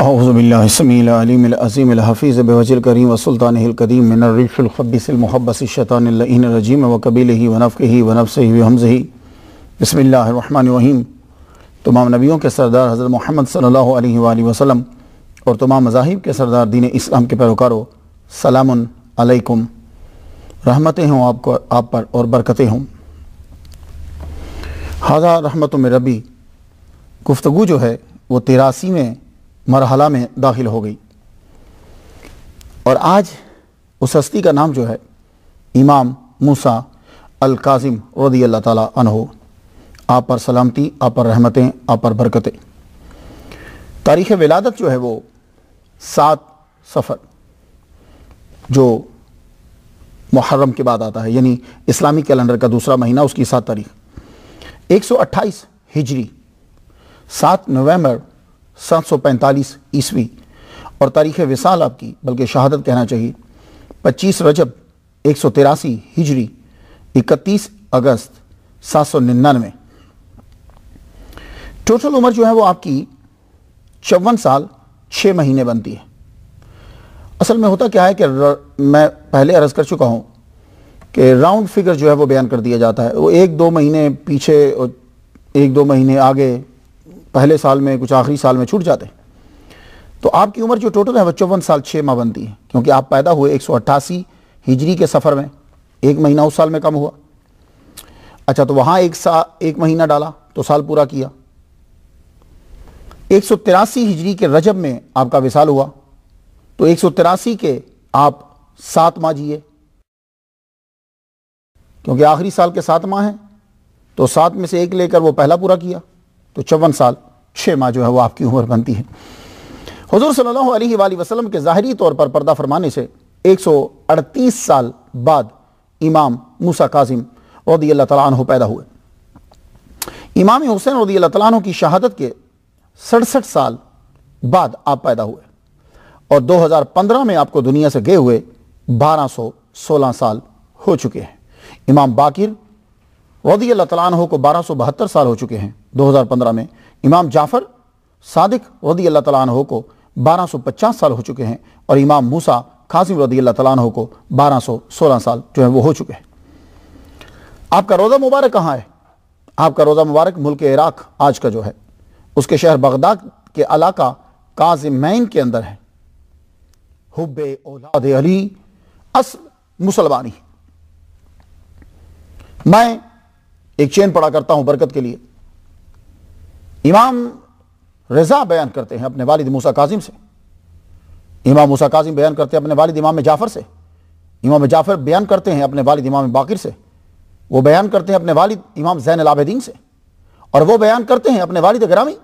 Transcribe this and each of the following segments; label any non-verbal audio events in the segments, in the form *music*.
अज़बिल्लासमीमज़ीमफ़ीज़ बवजल करीम वसुल्तानकदीम मिनरफ़बिसमहबसशतानजीम वकबील ही वनफ़ ही वनफ़ से ही हमज़ ही बसमीम तमाम नबियों के सरदार हज़रत महमद सल्ला वसम और तमाम मजाहिब के सरदार दीन इस्लाम के पैरोकारों सलामकुम रहमतें हों आपको आप पर और बरकतें हों हाजा रहमत रबी गुफ्तु जो है वह तिरासी में मरहला में दाखिल हो गई और आज उस हस्ती का नाम जो है इमाम मूसा अल काजिम रदी अल्लाह ताला अनहो आप पर सलामती आप पर रहमतें आप पर बरकतें तारीख़ विलादत जो है वो सात सफ़र जो मुहर्रम के बाद आता है यानी इस्लामी कैलेंडर का दूसरा महीना उसकी सात तारीख 128 हिजरी सात नवंबर सात सौ पैंतालीस ईस्वी और तारीख़ विसाल आपकी बल्कि शहादत कहना चाहिए पच्चीस रजब एक सौ तिरासी हिजरी इकतीस अगस्त सात सौ निन्यानवे टोटल उम्र जो है वो आपकी चौवन साल छः महीने बनती है असल में होता क्या है कि र, मैं पहले अर्ज़ कर चुका हूँ कि राउंड फिगर जो है वो बयान कर दिया जाता है वो एक दो महीने पीछे एक दो महीने आगे पहले साल में कुछ आखिरी साल में छूट जाते हैं तो आपकी उम्र जो टोटल है वह चौवन साल छः माह बनती है क्योंकि आप पैदा हुए एक हिजरी के सफ़र में एक महीना उस साल में कम हुआ अच्छा तो वहाँ एक साल एक महीना डाला तो साल पूरा किया एक सौ तिरासी हिजरी के रजब में आपका विशाल हुआ तो एक सौ तिरासी के आप सात माह जिए क्योंकि आखिरी साल के सात माह हैं तो सात में से एक लेकर वो पहला पूरा किया तो चौवन साल छः माह जो है वो आपकी उम्र बनती है हजूर सल्ला वसलम के ज़ाहरी तौर पर पर्दा फरमाने से एक सौ अड़तीस साल बाद इमाम मूसा काजिम रदी अल्लाह तला पैदा हुए इमाम हुसैन रदी अल्लाह तला की शहादत के सड़सठ साल बाद आप पैदा हुए और 2015 में आपको दुनिया से गए हुए 1216 साल हो चुके हैं इमाम बाकिर वदी अल्लाह तला को बारह साल हो चुके हैं 2015 में इमाम जाफ़र सादिक रदी अल्लाह तला को 1250 साल हो चुके हैं और इमाम मूसा खासिम रदी अल्लाह तला को 1216 साल जो है वो हो चुके हैं आपका रोज़ा मुबारक कहाँ है आपका रोज़ा मुबारक मुल्क इराक़ आज का जो है उसके शहर बगदाद के अलाका मैन के अंदर है हुब औलाद अली अस मुसलमानी मैं एक चैन पढ़ा करता हूं बरकत के लिए इमाम रजा बयान करते हैं अपने वालिद मूसा काजिम से इमाम मूसा काजिम बयान करते हैं अपने वालिद इमाम जाफ़र से इमाम जाफ़र बयान करते हैं अपने वालिद इमाम बाकिर से वो बयान करते हैं अपने वालिद इमाम जैन अलाबद्दीन से और वो बयान करते हैं अपने वालिद ग्रामी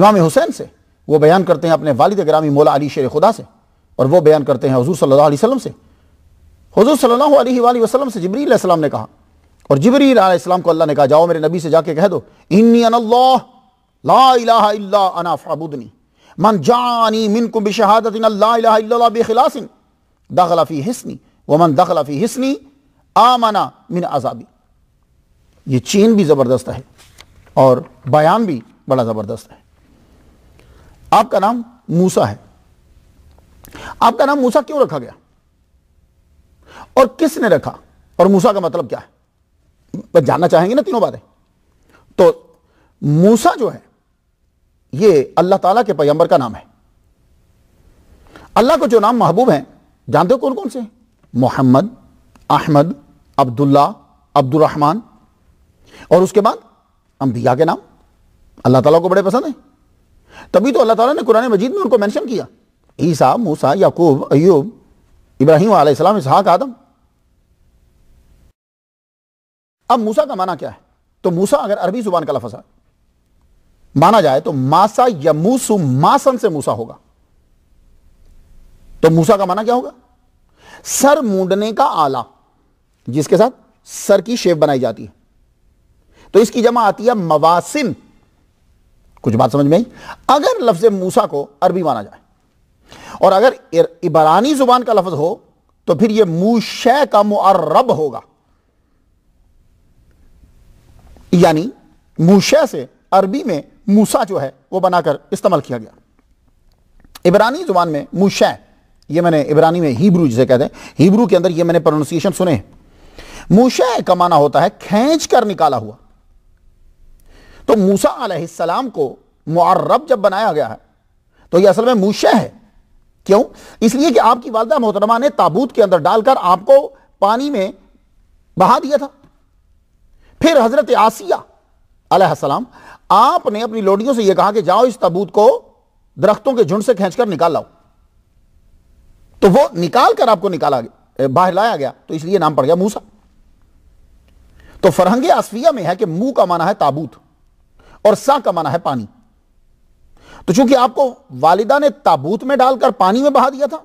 इमाम हुसैन से वो बयान करते हैं अपने वालिद ग्रामी मौला अली शेर खुदा से और वो बयान करते हैं हजूर सल्ला वसलम से हजूर सल्ला वसलम से जबरील ने कहा और जबरी इस्लाम को अल्लाह ने कहा जाओ मेरे नबी से जाके कह दो इन्नी मन जानी मिन हिस्नी मन हिस्नी मिन आज़ाबी ये चीन भी ज़बरदस्त है और बयान भी बड़ा ज़बरदस्त है आपका नाम मूसा है आपका नाम मूसा क्यों रखा गया और किसने रखा और मूसा का मतलब क्या है पर जानना चाहेंगे ना तीनों बातें तो मूसा जो है ये अल्लाह ताला के पैगंबर का नाम है अल्लाह को जो नाम महबूब हैं जानते हो कौन कौन से मोहम्मद अहमद अब्दुल्ला अब्दुलरहमान और उसके बाद अंबिया के नाम अल्लाह ताला को बड़े पसंद हैं तभी तो अल्लाह ताला ने कुरान मजीद में उनको मेंशन किया ईसा मूसा याकूब अयूब इब्राहिम आसमाम इसहाक आदम अब मूसा का माना क्या है तो मूसा अगर अरबी जुबान का लफज है माना जाए तो मासा या मूसु मासन से मूसा होगा तो मूसा का माना क्या होगा सर मुंडने का आला जिसके साथ सर की शेप बनाई जाती है तो इसकी जमा आती है मवासिन कुछ बात समझ में आई अगर लफ्ज मूसा को अरबी माना जाए और अगर इबरानी जुबान का लफ्ज हो तो फिर यह मूशे का मुअर्रब होगा यानी मूशे से अरबी में मूसा जो है वो बनाकर इस्तेमाल किया गया इबरानी ज़ुबान में मूशे ये मैंने इबरानी में हीब्रू जिसे कहते हैं हीब्रू के अंदर ये मैंने प्रोनाउंसिएशन सुने मूशे का माना होता है खींच कर निकाला हुआ तो मूसा अलैहिस्सलाम को मुआरब जब बनाया गया है तो ये असल में मूशे है क्यों इसलिए कि आपकी वालदा मोहतरमा ने ताबूत के अंदर डालकर आपको पानी में बहा दिया था फिर हजरत आसिया अलैहिस्सलाम आपने अपनी लोडियों से यह कहा कि जाओ इस तबूत को दरख्तों के झुंड से खींचकर निकाल लाओ तो वो निकाल कर आपको निकाला गया बाहर लाया गया तो इसलिए नाम पड़ गया मूसा तो फरहंगे आसफिया में है कि मुंह का माना है ताबूत और सा का माना है पानी तो चूंकि आपको वालिदा ने ताबूत में डालकर पानी में बहा दिया था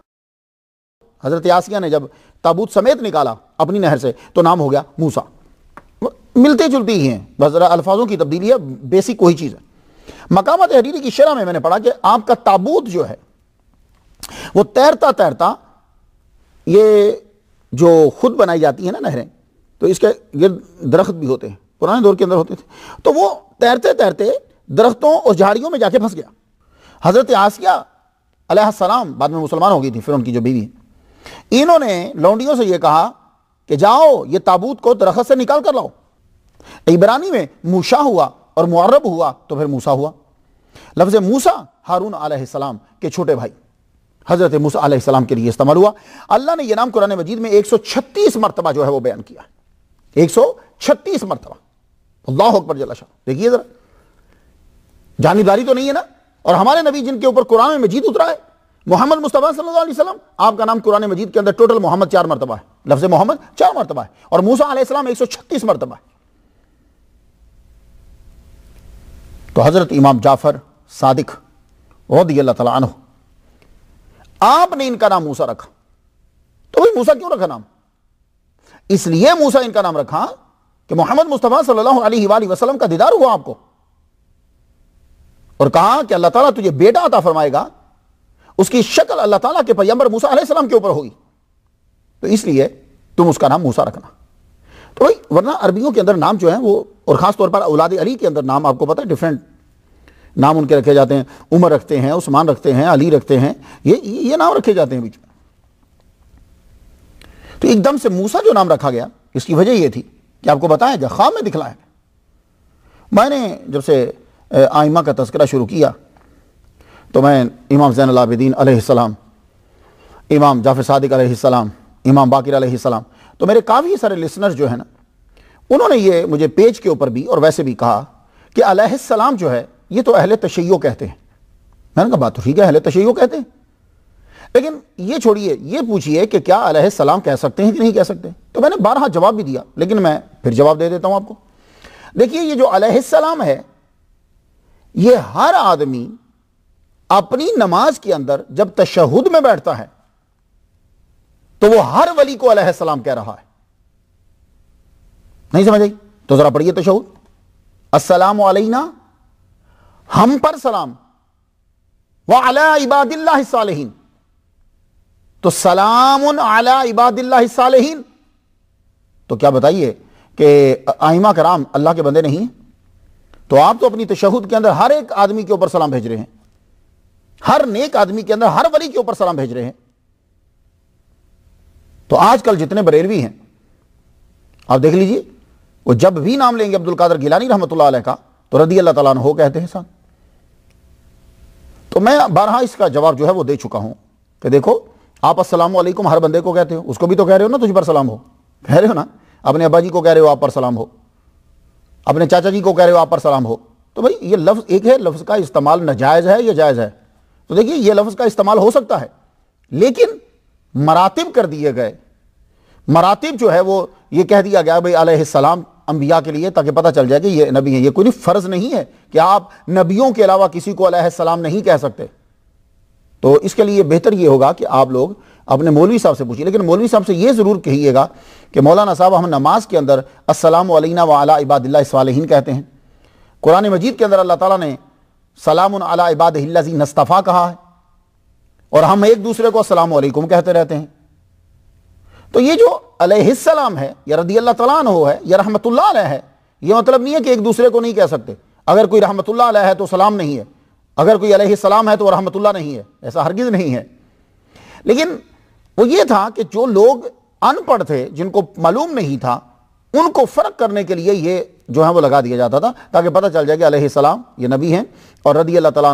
हजरत आसिया ने जब ताबूत समेत निकाला अपनी नहर से तो नाम हो गया मूसा मिलते जुलते ही हैं बस अल्फाजों की तब्दीली है बेसिक वही चीज़ है मकाम तहरीरी की शरह में मैंने पढ़ा कि आपका ताबूत जो है वो तैरता तैरता ये जो खुद बनाई जाती है ना नहरें तो इसके गिर दरख्त भी होते हैं पुराने दौर के अंदर होते थे तो वो तैरते तैरते दरख्तों और झाड़ियों में जाके फंस गया हज़रत आसिया अलैहिस्सलाम बाद में मुसलमान हो गई थी फिर उनकी जो बीवी इन्होंने लौंडियों से ये कहा कि जाओ ये ताबूत को दरख्त से निकाल कर लाओ इबरानी में मूशा हुआ और मुआरब हुआ तो फिर मूसा हुआ लफ्ज मूसा हारून आलाम के छोटे भाई हज़रत मूसा के लिए इस्तेमाल हुआ अल्लाह ने यह नाम कुरान मजीद में एक सौ छत्तीस मरतबा जो है वह बयान किया एक सौ छत्तीस मरतबा अल्लाह अकबर जला शाह देखिए ज़रा जानीदारी तो नहीं है ना और हमारे नबी जिनके ऊपर कुरान मजीद उतरा है मोहम्मद मुस्तफ़ा सल्लल्लाहु अलैहि वसल्लम आपका नाम कुरान मजीद के अंदर टोटल मोहम्मद चार मरतबा है लफ्ज़ मोहम्मद चार मरतबा है और मूसा आसमाम एक सौ छत्तीस मरतबा है तो हज़रत इमाम जाफ़र सादिक अल्लाह आपने इनका नाम मूसा रखा तो भाई मूसा क्यों रखा नाम इसलिए मूसा इनका नाम रखा कि मोहम्मद मुस्तफ़ा सल्लल्लाहु अलैहि वसल्लम का दीदार हुआ आपको और कहा कि अल्लाह ताला तुझे बेटा आता फरमाएगा उसकी शक्ल अल्लाह ताला के पैंबर मूसा के ऊपर होगी तो इसलिए तुम उसका नाम मूसा रखना तो भाई वरना अरबियों के अंदर नाम जो है वो और ख़ास तौर पर औलाद अली के अंदर नाम आपको पता है डिफरेंट नाम उनके रखे जाते हैं उमर रखते हैं उस्मान रखते हैं अली रखते हैं ये ये नाम रखे जाते हैं बीच में तो एकदम से मूसा जो नाम रखा गया इसकी वजह ये थी कि आपको बताया गया ख्वाब में दिखलाया मैंने जब से आइमा का तस्करा शुरू किया तो मैं इमाम जैन अलाबिदीन सलाम इमाम जाफिर सदक सलाम इमाम बाकी सलाम तो मेरे काफ़ी सारे लिसनर जो है ना उन्होंने ये मुझे पेज के ऊपर भी और वैसे भी कहा कि अलैहिस्सलाम जो है ये तो अहले तशैयो कहते हैं मैंने कहा बात तो ठीक है अहले तशैयो कहते हैं लेकिन ये छोड़िए ये पूछिए कि क्या सलाम कह सकते हैं कि नहीं कह सकते तो मैंने बारह जवाब भी दिया लेकिन मैं फिर जवाब दे देता हूं आपको देखिए ये जो अलहसलाम है ये हर आदमी अपनी नमाज के अंदर जब तशहद में बैठता है तो वो हर वली को अलैहिस्सलाम कह रहा है नहीं समझ आई तो जरा पढ़िए शहूद असलाम अलैना हम पर सलाम व अला इबादिल्लाह सालहीन तो सलाम अला इबादिल्लाह सालहीन तो क्या बताइए कि आइमा कराम अल्लाह के बंदे नहीं तो आप तो अपनी तशहद के अंदर हर एक आदमी के ऊपर सलाम भेज रहे हैं हर नेक आदमी के अंदर हर वली के ऊपर सलाम भेज रहे हैं तो आजकल जितने बरेलवी हैं आप देख लीजिए वो जब भी नाम लेंगे अब्दुल कादर गिलानी रहमत का तो रदी अल्लाह तला हो कहते हैं सन तो मैं बारहा इसका जवाब जो है वो दे चुका हूं कि देखो आप असलम हर बंदे को कहते हो उसको भी तो कह रहे हो ना तुझ पर सलाम हो कह रहे हो ना अपने अब्बा जी को कह रहे हो आप पर सलाम हो अपने चाचा जी को कह रहे हो आप पर सलाम हो तो भाई ये लफ्ज़ एक है लफ्ज़ का इस्तेमाल नाजायज़ है या जायज़ है तो देखिए ये लफ्ज़ का इस्तेमाल हो सकता है लेकिन मरातब कर दिए गए मरातब जो है वो ये कह दिया गया भाई सलाम अंबिया के लिए ताकि पता चल जाए कि ये नबी है ये कोई फ़र्ज़ नहीं है कि आप नबियों के अलावा किसी को सलाम नहीं कह सकते तो इसके लिए बेहतर ये होगा कि आप लोग अपने मौलवी साहब से पूछिए लेकिन मौलवी साहब से ये ज़रूर कहिएगा कि मौलाना साहब हम नमाज के अंदर असलम वलीना वाला इबादिल्ला कहते हैं कुरान मजीद के अंदर अल्लाह ताला ने सलाम अला इबाद नस्तफ़ा कहा है और हम एक दूसरे को असलम कहते रहते हैं तो ये जो अलैहिस्सलाम है या रदी अल्लाह तला हो है या रहमतुल्ला है ये मतलब नहीं है कि एक दूसरे को नहीं कह सकते अगर कोई रहमतुल्ला है तो सलाम नहीं है अगर कोई अलैहिस्सलाम है तो रहमतुल्ला नहीं है ऐसा हरगिज़ नहीं है लेकिन वो ये था कि जो लोग अनपढ़ थे जिनको मालूम नहीं था उनको फ़र्क करने के लिए ये जो है वो लगा दिया जाता था ताकि पता चल जाए कि सलाम ये नबी हैं और रदी अल्लाह तला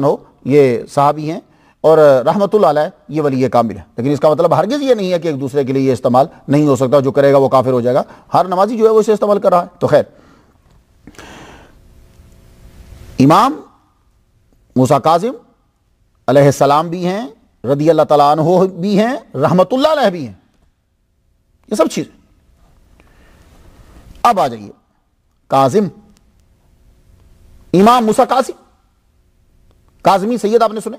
ये साहबी हैं और रहमतुल्ल ये वली कामिल है लेकिन इसका मतलब हरगिज़ ये नहीं है कि एक दूसरे के लिए ये इस्तेमाल नहीं हो सकता जो करेगा वो काफिर हो जाएगा हर नमाजी जो है वो इसे इस्तेमाल कर रहा है तो खैर इमाम मूसा काजिम सलाम भी हैं रदी अल्लाह तला भी हैं रहमतुल्ल भी हैं ये सब चीज़ अब आ जाइए काजिम इमाम मूसा काजिम काजमी सैयद आपने सुने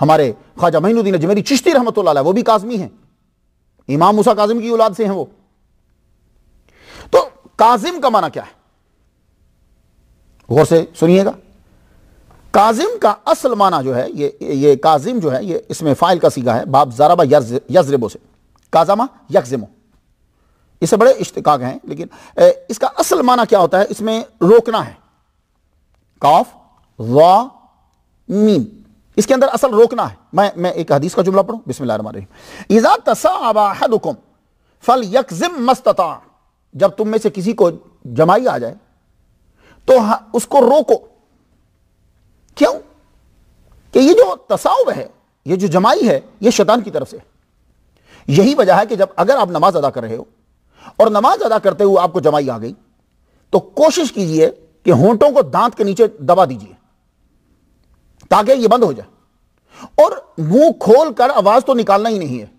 हमारे ख्वाजा महीनुद्दीन मेरी चिश्ती रहमत वो भी काजमी है इमाम मूसा काजिम की औलाद से हैं वो तो काजिम का माना क्या है गौर से सुनिएगा काजिम का असल माना जो है ये ये काजिम जो है ये इसमें फाइल का सीगा है बाप जाराबा यजरेबो से काजामा यकजमो इससे बड़े इश्तकाक हैं लेकिन ए, इसका असल माना क्या होता है इसमें रोकना है काफ वा मीम इसके अंदर असल रोकना है मैं मैं एक हदीस का जुमला पढ़ू बिस्मिल तसाबाहदुकुम फल यकजिम मस्तता जब तुम में से किसी को जमाई आ जाए तो उसको रोको क्यों कि ये जो तसाउब है ये जो जमाई है ये शैतान की तरफ से यही वजह है कि जब अगर आप नमाज अदा कर रहे हो और नमाज अदा करते हुए आपको जमाई आ गई तो कोशिश कीजिए कि होंठों को दांत के नीचे दबा दीजिए ताकि ये बंद हो जाए और मुंह खोलकर आवाज तो निकालना ही नहीं है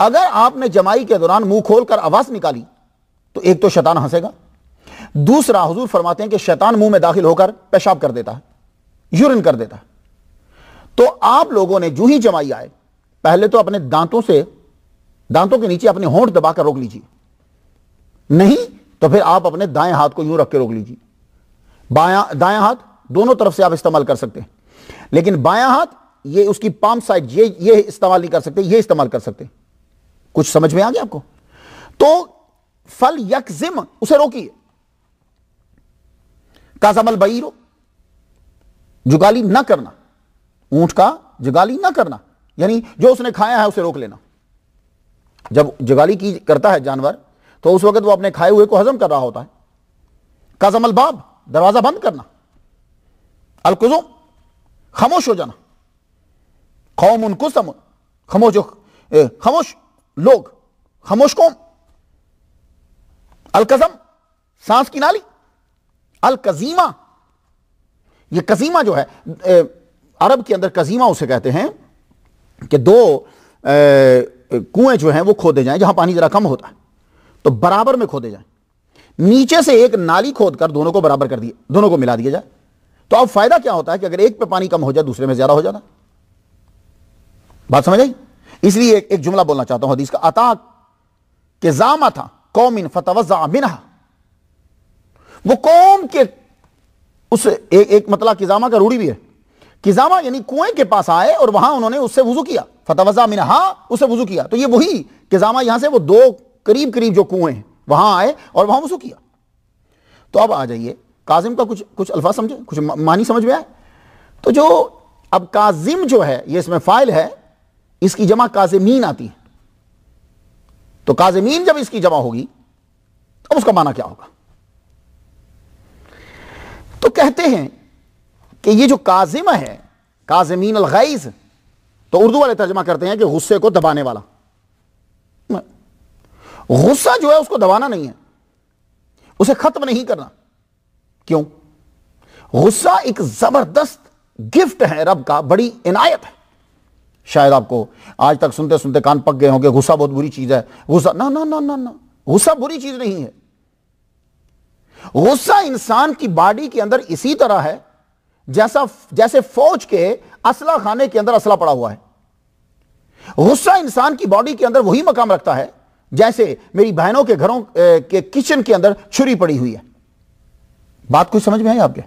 अगर आपने जमाई के दौरान मुंह खोलकर आवाज निकाली तो एक तो शैतान हंसेगा दूसरा हजूर फरमाते हैं कि शैतान मुंह में दाखिल होकर पेशाब कर देता है यूरिन कर देता है तो आप लोगों ने जूही ही जमाई आए पहले तो अपने दांतों से दांतों के नीचे अपने होंठ दबाकर रोक लीजिए नहीं तो फिर आप अपने दाएं हाथ को यूं रख के रोक लीजिए बाया दाया हाथ दोनों तरफ से आप इस्तेमाल कर सकते हैं लेकिन बाया हाथ ये उसकी पाम साइड ये ये इस्तेमाल नहीं कर सकते ये इस्तेमाल कर सकते कुछ समझ में आ गया आपको तो फल यकजिम उसे रोकिए काजमल बईरो जुगाली ना करना ऊंट का जुगाली ना करना यानी जो उसने खाया है उसे रोक लेना जब जुगाली की करता है जानवर तो उस वक्त वो अपने खाए हुए को हजम कर रहा होता है काजमल बाब दरवाजा बंद करना अलकुजुम खामोश हो जाना कौम उनको सम खामोश खामोश लोग खामोश कौम अलकजम सांस की नाली अलकजीमा ये कजीमा जो है ए, अरब के अंदर कजीमा उसे कहते हैं कि दो कुएं जो हैं वो खोदे जाएं जहां पानी जरा कम होता है तो बराबर में खोदे जाएं नीचे से एक नाली खोद कर दोनों को बराबर कर दिए दोनों को मिला दिया जाए तो अब फायदा क्या होता है कि अगर एक पे पानी कम हो जाए दूसरे में ज्यादा हो जाता बात समझ आई इसलिए एक, एक जुमला बोलना चाहता हूं हदीस का अता के जामा था इन फतवजा वो कौम के उस एक, एक मतला किजामा का रूढ़ी भी है किजामा यानी कुएं के पास आए और वहां उन्होंने उससे वजू किया फतवजा मिनहा उससे वजू किया तो ये वही किजामा यहां से वो दो करीब करीब जो कुएं हैं वहां आए और वहां वजू किया तो अब आ जाइए काजिम का कुछ कुछ अल्फाज समझे कुछ मानी समझ में आए तो जो अब काजिम जो है ये इसमें फाइल है इसकी जमा काजिमीन आती है तो काजिमीन जब इसकी जमा होगी अब उसका माना क्या होगा तो कहते हैं कि ये जो काजिम है काजमीन अलगैज तो उर्दू वाले तर्जमा करते हैं कि गुस्से को दबाने वाला गुस्सा जो है उसको दबाना नहीं है उसे खत्म नहीं करना क्यों गुस्सा एक जबरदस्त गिफ्ट है रब का बड़ी इनायत है शायद आपको आज तक सुनते सुनते कान पक गए होंगे गुस्सा बहुत बुरी चीज है गुस्सा ना ना ना ना ना गुस्सा बुरी चीज नहीं है गुस्सा इंसान की बॉडी के अंदर इसी तरह है जैसा जैसे फौज के असला खाने के अंदर असला पड़ा हुआ है गुस्सा इंसान की बॉडी के अंदर वही मकाम रखता है जैसे मेरी बहनों के घरों के किचन के अंदर छुरी पड़ी हुई है बात कुछ समझ में आई आपके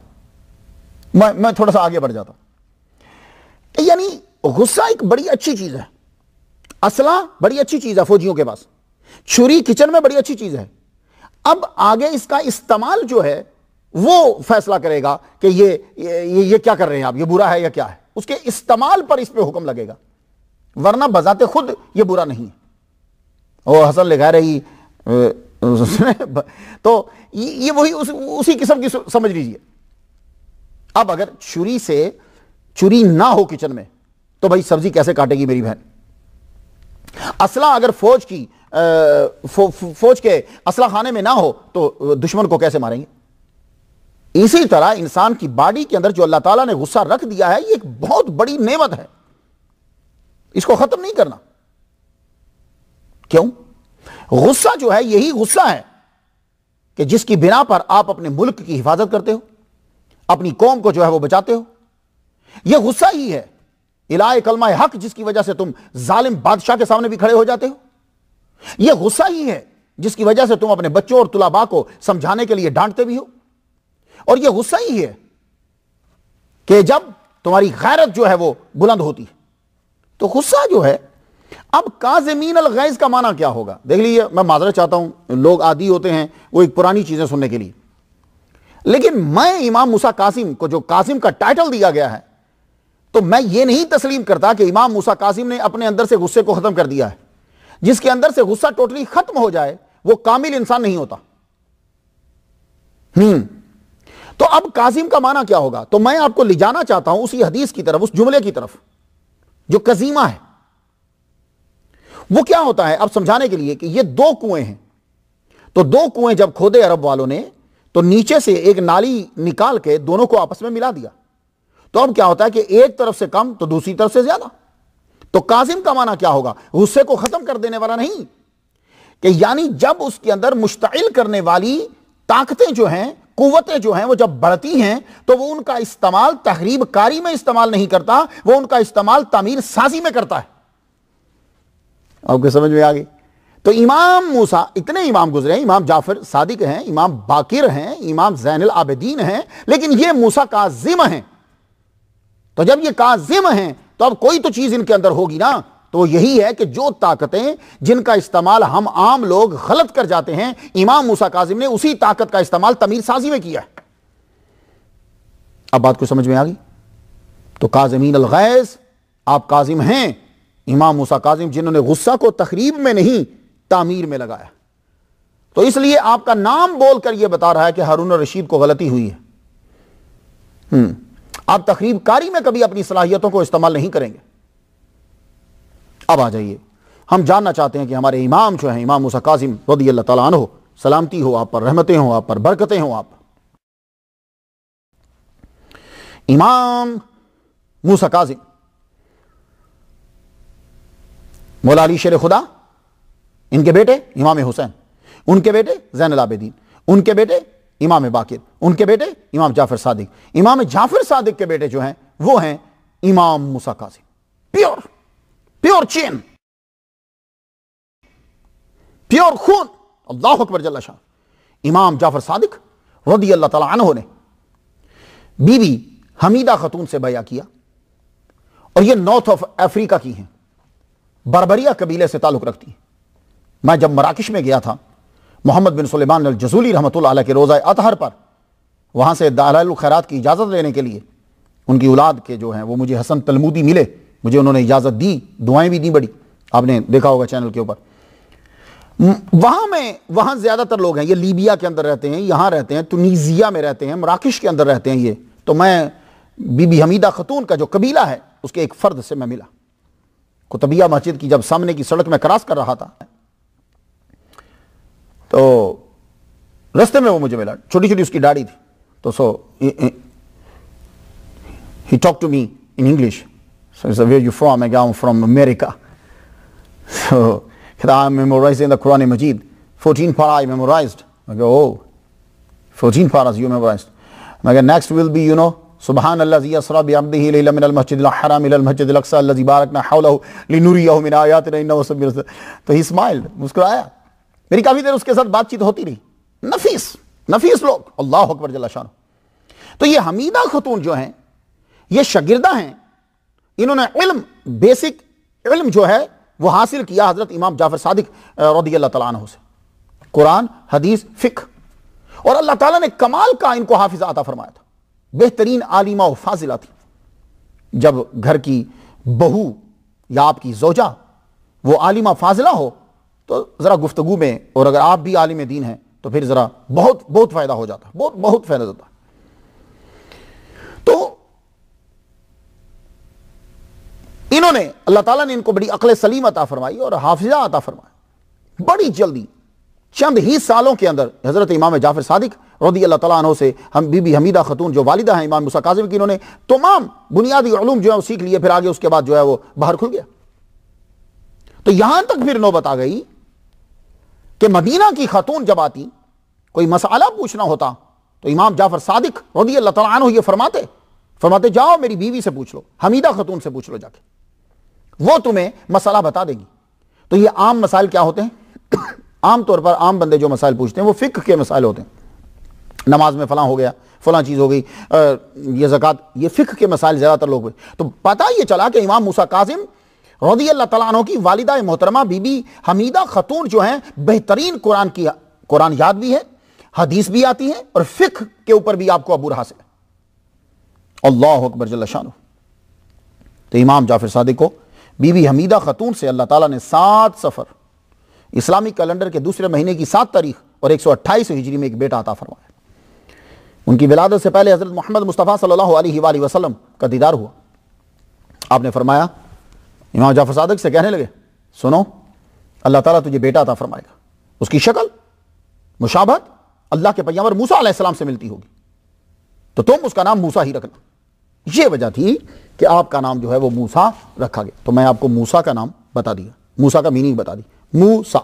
मैं मैं थोड़ा सा आगे बढ़ जाता यानी गुस्सा एक बड़ी अच्छी चीज है असला बड़ी अच्छी चीज है फौजियों के पास छुरी किचन में बड़ी अच्छी चीज है अब आगे इसका इस्तेमाल जो है वो फैसला करेगा कि ये ये, ये क्या कर रहे हैं आप ये बुरा है या क्या है उसके इस्तेमाल पर इस पर हुक्म लगेगा वरना बजाते खुद ये बुरा नहीं है वो हसन लिखा रही *laughs* तो ये वही उस, उसी किस्म की समझ लीजिए अब अगर छुरी से चुरी ना हो किचन में तो भाई सब्जी कैसे काटेगी मेरी बहन असला अगर फौज की फौ, फौज के असला खाने में ना हो तो दुश्मन को कैसे मारेंगे इसी तरह इंसान की बॉडी के अंदर जो अल्लाह ताला ने गुस्सा रख दिया है ये एक बहुत बड़ी नेमत है इसको खत्म नहीं करना क्यों गुस्सा जो है यही गुस्सा है कि जिसकी बिना पर आप अपने मुल्क की हिफाजत करते हो अपनी कौम को जो है वो बचाते हो यह गुस्सा ही है इलाए कलमा हक जिसकी वजह से तुम जालिम बादशाह के सामने भी खड़े हो जाते हो यह गुस्सा ही है जिसकी वजह से तुम अपने बच्चों और तुलाबा को समझाने के लिए डांटते भी हो और यह गुस्सा ही है कि जब तुम्हारी गैरत जो है वो बुलंद होती है तो गुस्सा जो है अब काजमीन अलगैज का माना क्या होगा देख लीजिए मैं माजरा चाहता हूं लोग आदि होते हैं वो एक पुरानी चीजें सुनने के लिए लेकिन मैं इमाम मूसा कासिम को जो कासिम का टाइटल दिया गया है तो मैं ये नहीं तस्लीम करता कि इमाम मूसा कासिम ने अपने अंदर से गुस्से को खत्म कर दिया है जिसके अंदर से गुस्सा टोटली खत्म हो जाए वो कामिल इंसान नहीं होता हम्म तो अब कासिम का माना क्या होगा तो मैं आपको ले जाना चाहता हूं उसी हदीस की तरफ उस जुमले की तरफ जो कजीमा है वो क्या होता है अब समझाने के लिए कि ये दो कुएं हैं तो दो कुएं जब खोदे अरब वालों ने तो नीचे से एक नाली निकाल के दोनों को आपस में मिला दिया तो अब क्या होता है कि एक तरफ से कम तो दूसरी तरफ से ज्यादा तो काजिम का माना क्या होगा गुस्से को खत्म कर देने वाला नहीं कि यानी जब उसके अंदर मुश्तिल करने वाली ताकतें जो हैं कुवतें जो हैं वो जब बढ़ती हैं तो वो उनका इस्तेमाल तहरीब कारी में इस्तेमाल नहीं करता वो उनका इस्तेमाल तमीर साजी में करता है आपको समझ में आ गई तो इमाम मूसा इतने इमाम गुजरे हैं इमाम जाफर सादिक हैं इमाम बाकिर हैं इमाम जैन आबदीन हैं लेकिन ये मूसा काजिम हैं तो जब ये काजिम हैं तो अब कोई तो चीज़ इनके अंदर होगी ना तो यही है कि जो ताकतें जिनका इस्तेमाल हम आम लोग गलत कर जाते हैं इमाम मूसा काजिम ने उसी ताकत का इस्तेमाल तमीर साजी में किया अब बात को समझ में आ गई तो काजमीन अलगैस आप काजिम हैं इमाम मूसा काजिम जिन्होंने गुस्सा को तकरीब में नहीं तामीर में लगाया तो इसलिए आपका नाम बोलकर यह बता रहा है कि हारून रशीद को गलती हुई है हम्म। आप तकरीब कारी में कभी अपनी सलाहियतों को इस्तेमाल नहीं करेंगे अब आ जाइए हम जानना चाहते हैं कि हमारे इमाम जो हैं इमाम मूसा काजिम रदी अल्लाह तला हो सलामती हो आप पर रहमतें हों आप पर बरकतें हो आप इमाम मूसा काजिम मौला अली शेर खुदा इनके बेटे इमाम हुसैन उनके बेटे जैन अलाबेदीन उनके बेटे इमाम बाकिर उनके बेटे इमाम जाफर सादिक इमाम जाफर सादिक के बेटे जो हैं वो हैं Imam Musa pure pure chain pure खून अल्लाह अकबर जल्ला शाह इमाम जाफर सादिक रदी अल्लाह तला ने बीबी हमीदा खतून से बया किया और ये नॉर्थ ऑफ अफ्रीका की हैं बरबरिया कबीले से ताल्लुक़ रखती है मैं जब मराकश में गया था मोहम्मद बिन सलेमान जजूली रहमत ला के रोज़ा अतहर पर वहाँ से खैरात की इजाज़त लेने के लिए उनकी औलाद के जो हैं वो मुझे हसन तलमूदी मिले मुझे उन्होंने इजाज़त दी दुआएं भी दी बड़ी आपने देखा होगा चैनल के ऊपर वहाँ में वहाँ ज़्यादातर लोग हैं ये लीबिया के अंदर रहते हैं यहाँ रहते हैं तुनीजिया में रहते हैं मराकश के अंदर रहते हैं ये तो मैं बीबी हमीदा खतून का जो कबीला है उसके एक फ़र्द से मैं मिला कुतबिया मस्जिद की जब सामने की सड़क में क्रॉस कर रहा था तो रस्ते में वो मुझे मिला छोटी छोटी उसकी दाढ़ी थी तो so he talk to me in English you from I go from America so I memorize in the Quran मजीद fourteen far I memorize oh fourteen far आज you memorize next will be you know सुबहान अल्लाजीसराबियामदीमस्जिदरक़साजीबारकनाउलिनूरिया तो ही smile मुस्कुराया मेरी काफ़ी देर उसके साथ बातचीत होती रही नफीस नफीस लोग अल्लाह अकबर जला शाह तो ये हमीदा खतून जो हैं ये शगिरदा हैं इन्होंने इल्म बेसिक इल्म जो है वो हासिल किया हज़रत इमाम जाफर सादिक रदी अल्लाह तला से कुरान हदीस फ़िक और अल्लाह ताला ने कमाल का इनको हाफिज़ आता फरमाया था बेहतरीन आलिमा और फाजिला थी जब घर की बहू या आपकी जोजा वो आलिमा फाजिला हो तो ज़रा गुफ्तगु में और अगर आप भी आलिम दीन हैं तो फिर ज़रा बहुत बहुत फ़ायदा हो जाता बहुत बहुत फ़ायदा होता तो इन्होंने अल्लाह ताला ने इनको बड़ी अकल सलीम अता फरमाई और हाफिजा अता फरमाया बड़ी जल्दी चंद ही सालों के अंदर हज़रत इमाम जाफिर सादिक रदी अल्लाह तला से हम बीबी हमीदा खतून जो वालिदा हैं इमाम मुसा काजिम की इन्होंने तमाम बुनियादी ूम जो है वो सीख लिए फिर आगे उसके बाद जो है वो बाहर खुल गया तो यहां तक फिर नौबत आ गई कि मदीना की खातून जब आती कोई मसाला पूछना होता तो इमाम जाफर सादिक रदी अल्लाह तला ये फरमाते फरमाते जाओ मेरी बीवी से पूछ लो हमीदा खतून से पूछ लो जाके वो तुम्हें मसाला बता देगी तो ये आम मसाइल क्या होते हैं आमतौर पर आम बंदे जो मसाइल पूछते हैं वो फ़िक्र के मसाइल होते हैं नमाज में फलां हो गया फलां चीज़ हो गई ये ज़क़़त ये फ़िक्र के मसाइल ज़्यादातर लोग तो पता ये चला कि इमाम मूसा काजिम रदी अल्लाह तला की वालदा मोहतरमा बीबी हमीदा खतून जो हैं बेहतरीन कुरान की कुरान याद भी है हदीस भी आती है और फ़िक्र के ऊपर भी आपको अबूर हासिल है अल्लाह अकबर जल्लाशान तो इमाम जाफिर सादिक को बीबी हमीदा खतून से अल्लाह ताला ने सात सफ़र इस्लामिक कैलेंडर के दूसरे महीने की सात तारीख और एक सौ अट्ठाईस हिजरी में एक बेटा आता फरमाया उनकी विलादत से पहले हज़रत मोहम्मद मुस्तफ़ा सल्लल्लाहु अलैहि का दीदार हुआ आपने फरमाया इमाम जाफर सादक से कहने लगे सुनो अल्लाह ताला तुझे बेटा आता फरमाएगा उसकी शक्ल मुशाबत अल्लाह के पैगम्बर मूसा से मिलती होगी तो तुम उसका नाम मूसा ही रखना यह वजह थी कि आपका नाम जो है वो मूसा रखा गया तो मैं आपको मूसा का नाम बता दिया मूसा का मीनिंग बता दी मूसा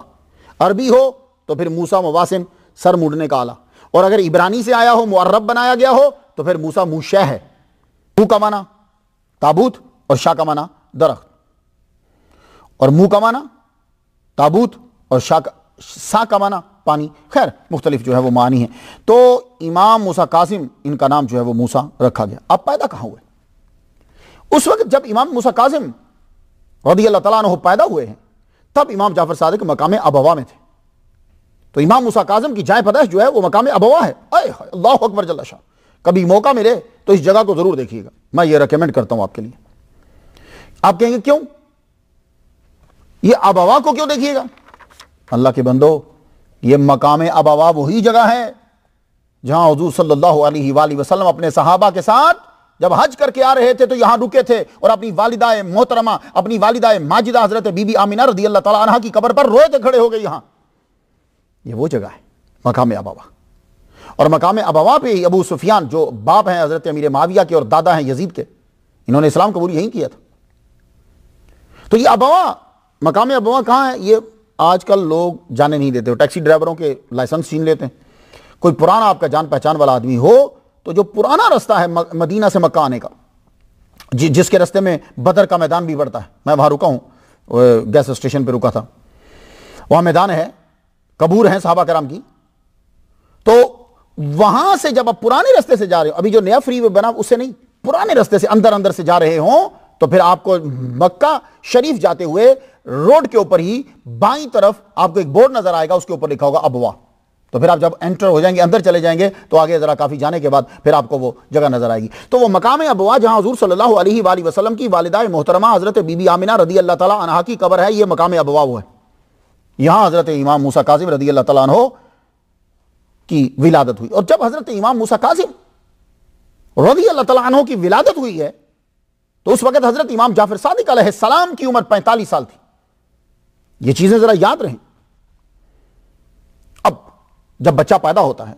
अरबी हो तो फिर मूसा मुवासिन सर मुड़ने का आला और अगर इब्रानी से आया हो मुअर्रब बनाया गया हो तो फिर मूसा मूशह है मुंह का माना ताबूत और शाह का माना दरख्त और मुंह का माना ताबूत और शाह का सा का माना पानी खैर मुख्तलिफ जो है वो मानी है तो इमाम मूसा कासिम इनका नाम जो है वो मूसा रखा गया अब पैदा कहाँ हुए उस वक्त जब इमाम मूसा कासिम रदी अल्लाह तला पैदा हुए हैं तब इमाम जाफर सादक मकाम अबवा में थे तो इमाम मुसा काजम की जाए पदाश जो है वो मकाम अबवा है अल्लाह अकबर जल्ला शाह कभी मौका मिले तो इस जगह को ज़रूर देखिएगा मैं ये रिकमेंड करता हूं आपके लिए आप कहेंगे क्यों ये अबवा को क्यों देखिएगा अल्लाह के बंदो ये मकाम अबवा वही जगह है जहां हजूर सल्लल्लाहु वसलम अपने सहाबा के साथ जब हज करके आ रहे थे तो यहां रुके थे और अपनी वालिदाए मोहतरमा अपनी वालिदाए माजिदा हजरत बीबी आमिना रदी अल्लाह तला की कबर पर रोए थे खड़े हो गए यहां ये वो जगह है मकाम अबावा और मकाम अबावा पे अबू सुफियान जो बाप हैं हजरत अमीर माविया के और दादा हैं यजीद के इन्होंने इस्लाम कबूल यहीं किया था तो ये अबावा मकाम अबावा कहाँ है ये आजकल लोग जाने नहीं देते टैक्सी ड्राइवरों के लाइसेंस छीन लेते हैं कोई पुराना आपका जान पहचान वाला आदमी हो तो जो पुराना रास्ता है मदीना से मक्का आने का जि, जिसके रास्ते में बदर का मैदान भी बढ़ता है मैं वहां रुका हूं गैस स्टेशन पर रुका था वहां मैदान है कबूर है साहबा कराम की तो वहां से जब आप पुराने रास्ते से जा रहे हो अभी जो नया फ्री वे बना उससे नहीं पुराने रास्ते से अंदर अंदर से जा रहे हो तो फिर आपको मक्का शरीफ जाते हुए रोड के ऊपर ही बाई तरफ आपको एक बोर्ड नजर आएगा उसके ऊपर लिखा होगा अबवा तो फिर आप जब एंटर हो जाएंगे अंदर चले जाएंगे तो आगे ज़रा काफ़ी जाने के बाद फिर आपको वो जगह नजर आएगी तो वो मकाम अबवा जहां हजूर सल्ला वसलम की वालदा मोहतरमा हज़रत बीबी आमिना रदी अल्लाह तला की कबर है ये मकाम अबवा वो है यहां हज़रत इमाम मूसा काजिम रदी अल्लाह तला की विलादत हुई और जब हज़रत इमाम मूसा काजिम रदी अल्लाह तला की विलादत हुई है तो उस वक्त हज़रत इमाम जाफिर सादिक सलाम की उम्र पैंतालीस साल थी ये चीज़ें ज़रा याद रहें जब बच्चा पैदा होता है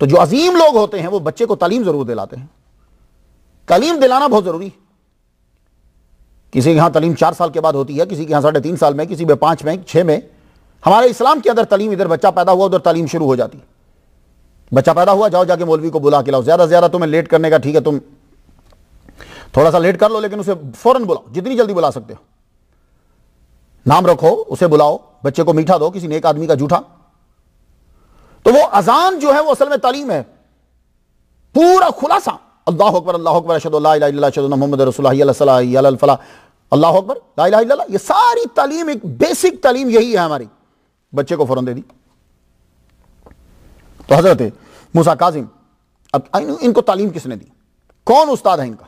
तो जो अजीम लोग होते हैं वो बच्चे को तालीम जरूर दिलाते हैं तालीम दिलाना बहुत जरूरी किसी के यहां तालीम चार साल के बाद होती है किसी के यहां साढ़े तीन साल में किसी में पांच में छह में हमारे इस्लाम के अंदर तालीम इधर बच्चा पैदा हुआ उधर तालीम शुरू हो जाती बच्चा पैदा हुआ जाओ जाके मौलवी को बुला के लाओ ज्यादा से ज्यादा तुम्हें लेट करने का ठीक है तुम थोड़ा सा लेट कर लो लेकिन उसे फौरन बुलाओ जितनी जल्दी बुला सकते हो नाम रखो उसे बुलाओ बच्चे को मीठा दो किसी नेक आदमी का जूठा तो वो अजान जो है वो असल में तालीम है पूरा खुलासा अल्लाह अकबर अल्लाह अकबर अशद मोहम्मद अल्लाह अकबर ला ये सारी तालीम एक बेसिक तालीम यही है हमारी बच्चे को फ़ौरन दे दी तो हज़रत मूसा काजिम अब इनको तालीम किसने दी कौन उस्ताद है इनका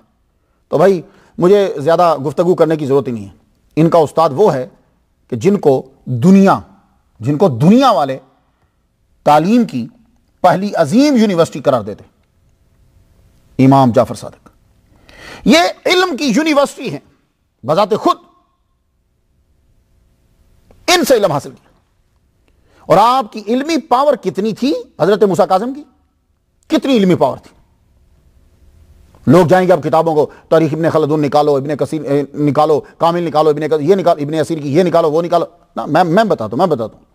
तो भाई मुझे ज़्यादा गुफ्तु करने की ज़रूरत ही नहीं है इनका उस्ताद वो है कि जिनको दुनिया जिनको दुनिया वाले तालीम की पहली अजीम यूनिवर्सिटी करार देते इमाम जाफर सादक ये इल्म की यूनिवर्सिटी है बजाते खुद इनसे इलम हासिल किया और आपकी इल्मी पावर कितनी थी हजरत मुसा काजम की कितनी इल्मी पावर थी लोग जाएंगे अब किताबों को तारीख इबन खलदून निकालो इबन कसीर निकालो कामिल निकालो इबन ये निकालो इबन असीर की ये निकालो वो निकालो ना मैं मैं बताता हूँ मैं बताता हूं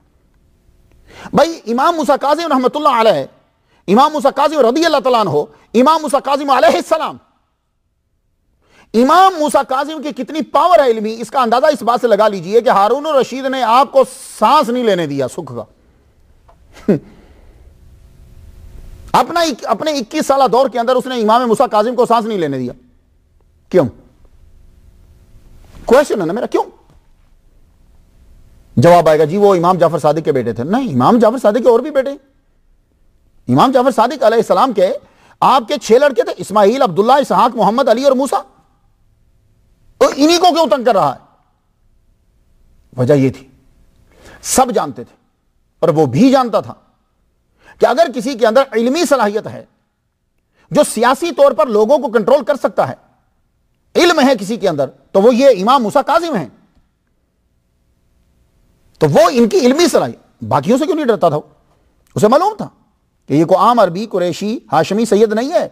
भाई इमाम मुसा काजिम रहमत इमाम मुसा काजिम रदी अल्लाह तला हो इमाम मुसा काजिम अलैहिस्सलाम इमाम मुसा काजिम की कितनी पावर है इलमी इसका अंदाजा इस बात से लगा लीजिए कि हारून रशीद ने आपको सांस नहीं लेने दिया सुख का *laughs* अपना अपने 21 साल दौर के अंदर उसने इमाम मुसा काजिम को सांस नहीं लेने दिया क्यों क्वेश्चन है ना मेरा क्यों जवाब आएगा जी वो इमाम जाफर सादिक के बेटे थे नहीं इमाम जाफर सादिक के और भी बेटे इमाम जाफर सादिक अलैहिस्सलाम के आपके छह लड़के थे इस्माइल अब्दुल्ला इसहाक मोहम्मद अली और मूसा तो इन्हीं को क्यों तंग कर रहा है वजह यह थी सब जानते थे और वो भी जानता था कि अगर किसी के अंदर इलमी सलाहियत है जो सियासी तौर पर लोगों को कंट्रोल कर सकता है इल्म है किसी के अंदर तो वो ये इमाम मूसा काजिम है तो वो इनकी इलमी सलाहियत बाकियों से क्यों नहीं डरता था उसे मालूम था कि ये को आम अरबी कुरैशी हाशमी सैयद नहीं है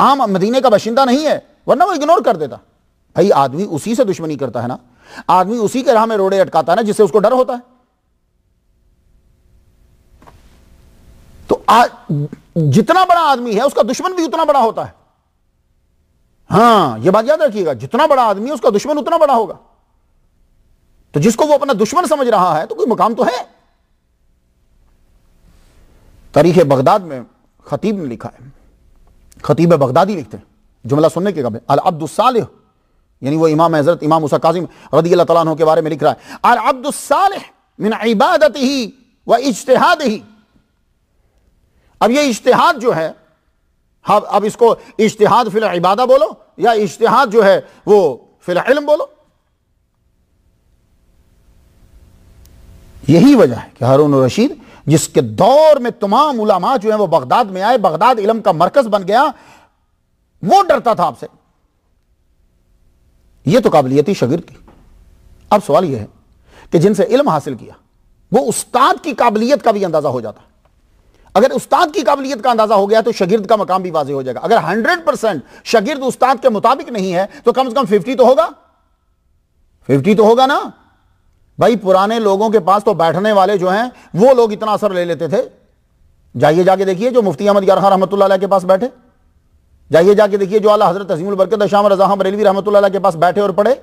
आम मदीने का बाशिंदा नहीं है वरना वो इग्नोर कर देता भाई आदमी उसी से दुश्मनी करता है ना आदमी उसी के राह में रोड़े अटकाता है ना जिससे उसको डर होता है तो आ, जितना बड़ा आदमी है उसका दुश्मन भी उतना बड़ा होता है हाँ यह बात याद रखिएगा जितना बड़ा आदमी है उसका दुश्मन उतना बड़ा होगा तो जिसको वो अपना दुश्मन समझ रहा है तो कोई मकाम तो है तारीख बगदाद में खतीब ने लिखा है खतीब बगदादी लिखते हैं जुमला सुनने के कब अल अब्दुलसाल यानी वो इमाम हजरत इमाम उसा काजिम रदी तला के बारे में लिख रहा है अल अब्दुलसाल मिन इबादत ही व इश्तहाद ही अब ये इश्तहाद जो है हाँ अब इसको इश्तहाद फिल इबादा बोलो या इश्तहाद जो है वो फिल बोलो यही वजह है कि हारून रशीद जिसके दौर में तमाम उलामा जो है वो बगदाद में आए बगदाद इलम का मरकज बन गया वो डरता था आपसे ये तो काबिलियत ही शगिर की अब सवाल यह है कि जिनसे इल्म हासिल किया वो उस्ताद की काबिलियत का भी अंदाजा हो जाता अगर उस्ताद की काबिलियत का अंदाजा हो गया तो शगिर्द का मकाम भी वाजे हो जाएगा अगर हंड्रेड परसेंट शगिर्द उस्ताद के मुताबिक नहीं है तो कम से कम फिफ्टी तो होगा फिफ्टी तो होगा ना भाई पुराने लोगों के पास तो बैठने वाले जो हैं वो लोग इतना असर ले लेते थे जाइए जाके देखिए जो मुफ्ती अहमद यारखान रहमत के पास बैठे जाइए जाके देखिए जो अला हजरत तजीमुल बरकत शाम रजाम रेलवी रहमत के पास बैठे और पढ़े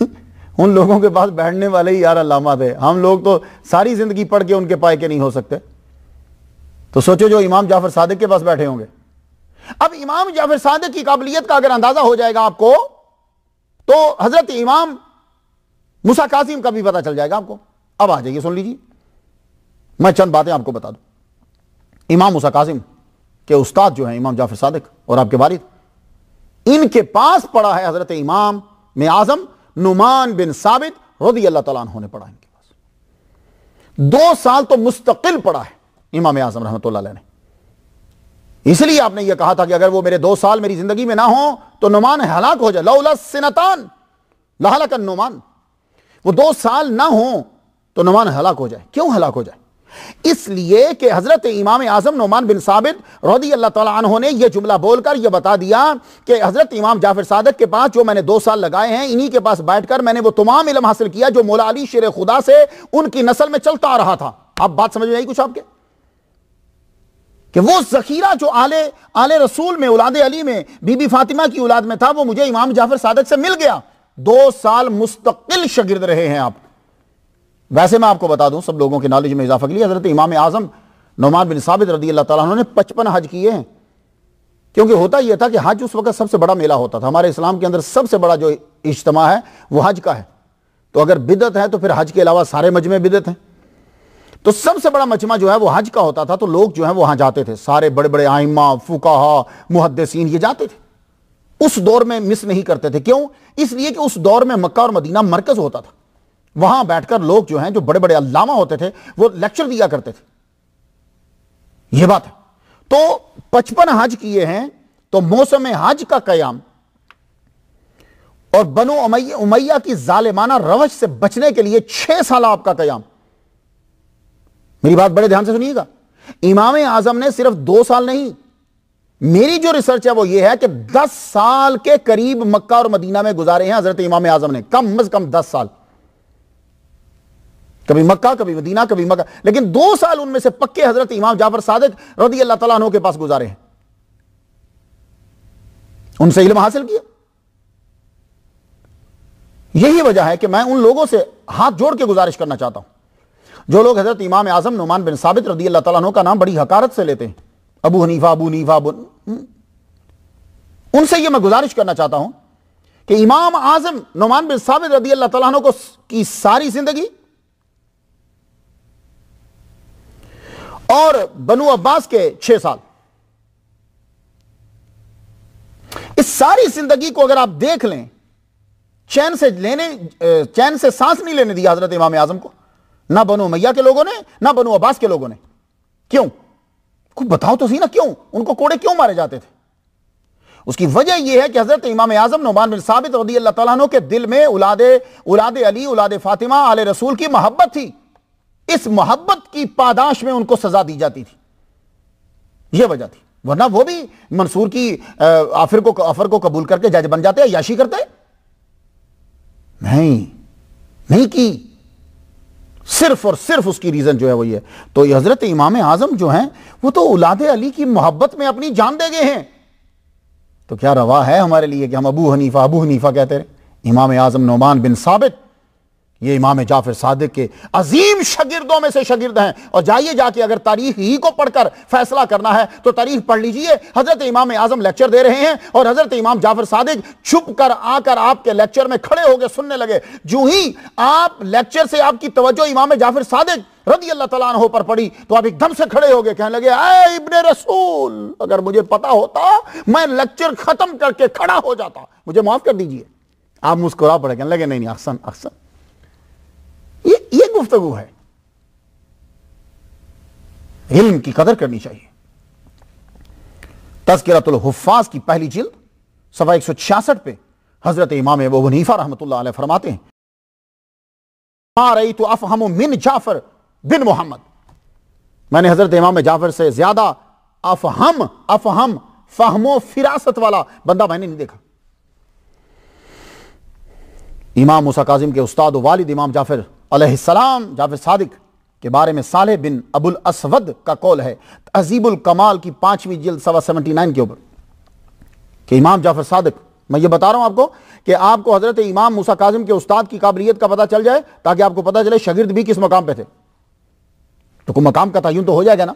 *laughs* उन लोगों के पास बैठने वाले ही यार अलामा थे हम लोग तो सारी जिंदगी पढ़ के उनके पाए के नहीं हो सकते तो सोचो जो इमाम जाफर सादक के पास बैठे होंगे अब इमाम जाफर सादक की काबिलियत का अगर अंदाजा हो जाएगा आपको तो हजरत इमाम मुसा कासिम का भी पता चल जाएगा आपको अब आ जाइए सुन लीजिए मैं चंद बातें आपको बता दूं इमाम मुसा कासिम के उस्ताद जो है इमाम जाफर सादिक और आपके वारिद इनके पास पड़ा है हजरत इमाम में आजम नुमान बिन साबित रदी अल्लाह तला ने पढ़ा इनके पास दो साल तो मुस्तकिल पढ़ा है इमाम आजम रहमत ने इसलिए आपने यह कहा था कि अगर वो मेरे दो साल मेरी जिंदगी में ना हो तो नुमान हलाक हो जाए लौला सिनतान लहलकन नुमान वो दो साल ना हो तो नुमान हलाक हो जाए क्यों हलाक हो जाए इसलिए कि हज़रत इमाम आज़म नुमान बिन साबित रौदी अल्लाह तहों ने यह जुमला बोलकर यह बता दिया कि हज़रत इमाम जाफिर सादक के पास जो मैंने दो साल लगाए हैं इन्हीं के पास बैठकर मैंने वो तमाम इलम हासिल किया जो मोलाली अली शेर खुदा से उनकी नस्ल में चलता आ रहा था आप बात समझ में आई कुछ आपके कि वो जखीरा जो आले आले रसूल में उलाद अली में बीबी फातिमा की औलाद में था वो मुझे इमाम जाफर सादक से मिल गया दो साल मुस्तकिल शगिर्द रहे हैं आप वैसे मैं आपको बता दूं सब लोगों के नॉलेज में इजाफा के लिए हजरत इमाम आजम नुमान बिन साबित रदी अल्लाह तला ने पचपन हज किए हैं क्योंकि होता यह था कि हज उस वक्त सबसे बड़ा मेला होता था हमारे इस्लाम के अंदर सबसे बड़ा जो इज्तम है वह हज का है तो अगर बिदत है तो फिर हज के अलावा सारे मजमे बिदत हैं तो सबसे बड़ा मजमा जो है वो हज का होता था तो लोग जो है वहां जाते थे सारे बड़े बड़े आइमा फुकाहा मुहदसिन ये जाते थे उस दौर में मिस नहीं करते थे क्यों इसलिए कि उस दौर में मक्का और मदीना मरकज होता था वहां बैठकर लोग जो हैं जो बड़े बड़े अल्लामा होते थे वो लेक्चर दिया करते थे यह बात है तो पचपन हज किए हैं तो मौसम हज का कयाम और बनो उमैया उमैया की जालिमाना रवश से बचने के लिए छह साल आपका कयाम मेरी बात बड़े ध्यान से सुनिएगा इमाम आजम ने सिर्फ दो साल नहीं मेरी जो रिसर्च है वो ये है कि 10 साल के करीब मक्का और मदीना में गुजारे हैं हजरत इमाम आजम ने कम अज कम 10 साल कभी मक्का कभी मदीना कभी मक्का लेकिन दो साल उनमें से पक्के हजरत इमाम जाफर सादक रदी अल्लाह तला के पास गुजारे हैं उनसे इल्म हासिल किया यही वजह है कि मैं उन लोगों से हाथ जोड़ के गुजारिश करना चाहता हूं जो लोग हजरत इमाम आजम नुमान बिन साबित रदी अल्लाह तला का नाम बड़ी हकारत से लेते हैं Abu Hanifa Abu Nifa Abu हम्म? उनसे यह मैं गुजारिश करना चाहता हूं कि इमाम आजम नुमान बिन साबित रदी अल्लाह तला को की सारी जिंदगी और बनू अब्बास के छह साल इस सारी जिंदगी को अगर आप देख लें चैन से लेने चैन से सांस नहीं लेने दी हजरत इमाम आजम को ना बनो मैया के लोगों ने ना बनो अब्बास के लोगों ने क्यों को बताओ तो सही ना क्यों उनको कोड़े क्यों मारे जाते थे उसकी वजह यह है कि हजरत इमाम आजम नुमान बिन साबित रदी अल्लाह तला के दिल में उलादे उलादे अली उलाद फातिमा आल रसूल की मोहब्बत थी इस मोहब्बत की पादाश में उनको सजा दी जाती थी यह वजह थी वरना वो भी मंसूर की आफिर को आफर को कबूल करके जज बन जाते याशी करते नहीं नहीं की सिर्फ और सिर्फ उसकी रीज़न जो है वही है तो हज़रत इमाम आज़म जो हैं वो तो औलाद अली की मोहब्बत में अपनी जान दे गए हैं तो क्या रवा है हमारे लिए कि हम अबू हनीफा अबू हनीफा कहते रहे इमाम आज़म नोमान बिन साबित ये इमाम जाफर सादिक के अजीम शगिरदों में से शगिर्द हैं और जाइए जाके अगर तारीख ही को पढ़कर फैसला करना है तो तारीख पढ़ लीजिए हजरत इमाम आजम लेक्चर दे रहे हैं और हजरत इमाम जाफर सादिक छुप कर आकर आपके लेक्चर में खड़े होकर सुनने लगे जो ही आप लेक्चर से आपकी तवज्जो इमाम जाफिर सादिक रदी अल्लाह तला पर पड़ी तो आप एकदम से खड़े हो गए कहने लगे आए इबन रसूल अगर मुझे पता होता मैं लेक्चर खत्म करके खड़ा हो जाता मुझे माफ कर दीजिए आप मुस्कुरा पड़े कहने लगे नहीं नहीं अक्सन अक्सन ये ये गुफ्तगु है इल्म की कदर करनी चाहिए तस्करतुल हफ्फाज की पहली जिल्द सवा एक सौ छियासठ पे हजरत इमाम अबू हनीफा रहमत फरमाते हैं मा तो अफहम मिन जाफर बिन मोहम्मद मैंने हजरत इमाम जाफर से ज्यादा अफहम अफहम फहमो फिरासत वाला बंदा मैंने नहीं देखा इमाम मुसा काजिम के उस्ताद वालिद इमाम जाफर अलैहिस्सलाम जाफर सादिक के बारे में साले बिन अबुल असवद का कौल है तहजीबुल कमाल की पांचवी जिल्द सवा सेवेंटी नाइन के ऊपर कि इमाम जाफर सादिक मैं ये बता रहा हूं आपको कि आपको हजरत इमाम मूसा काजिम के उस्ताद की काबिलियत का पता चल जाए ताकि आपको पता चले शगिर्द भी किस मकाम पे थे तो को मकाम का तयन तो हो जाएगा ना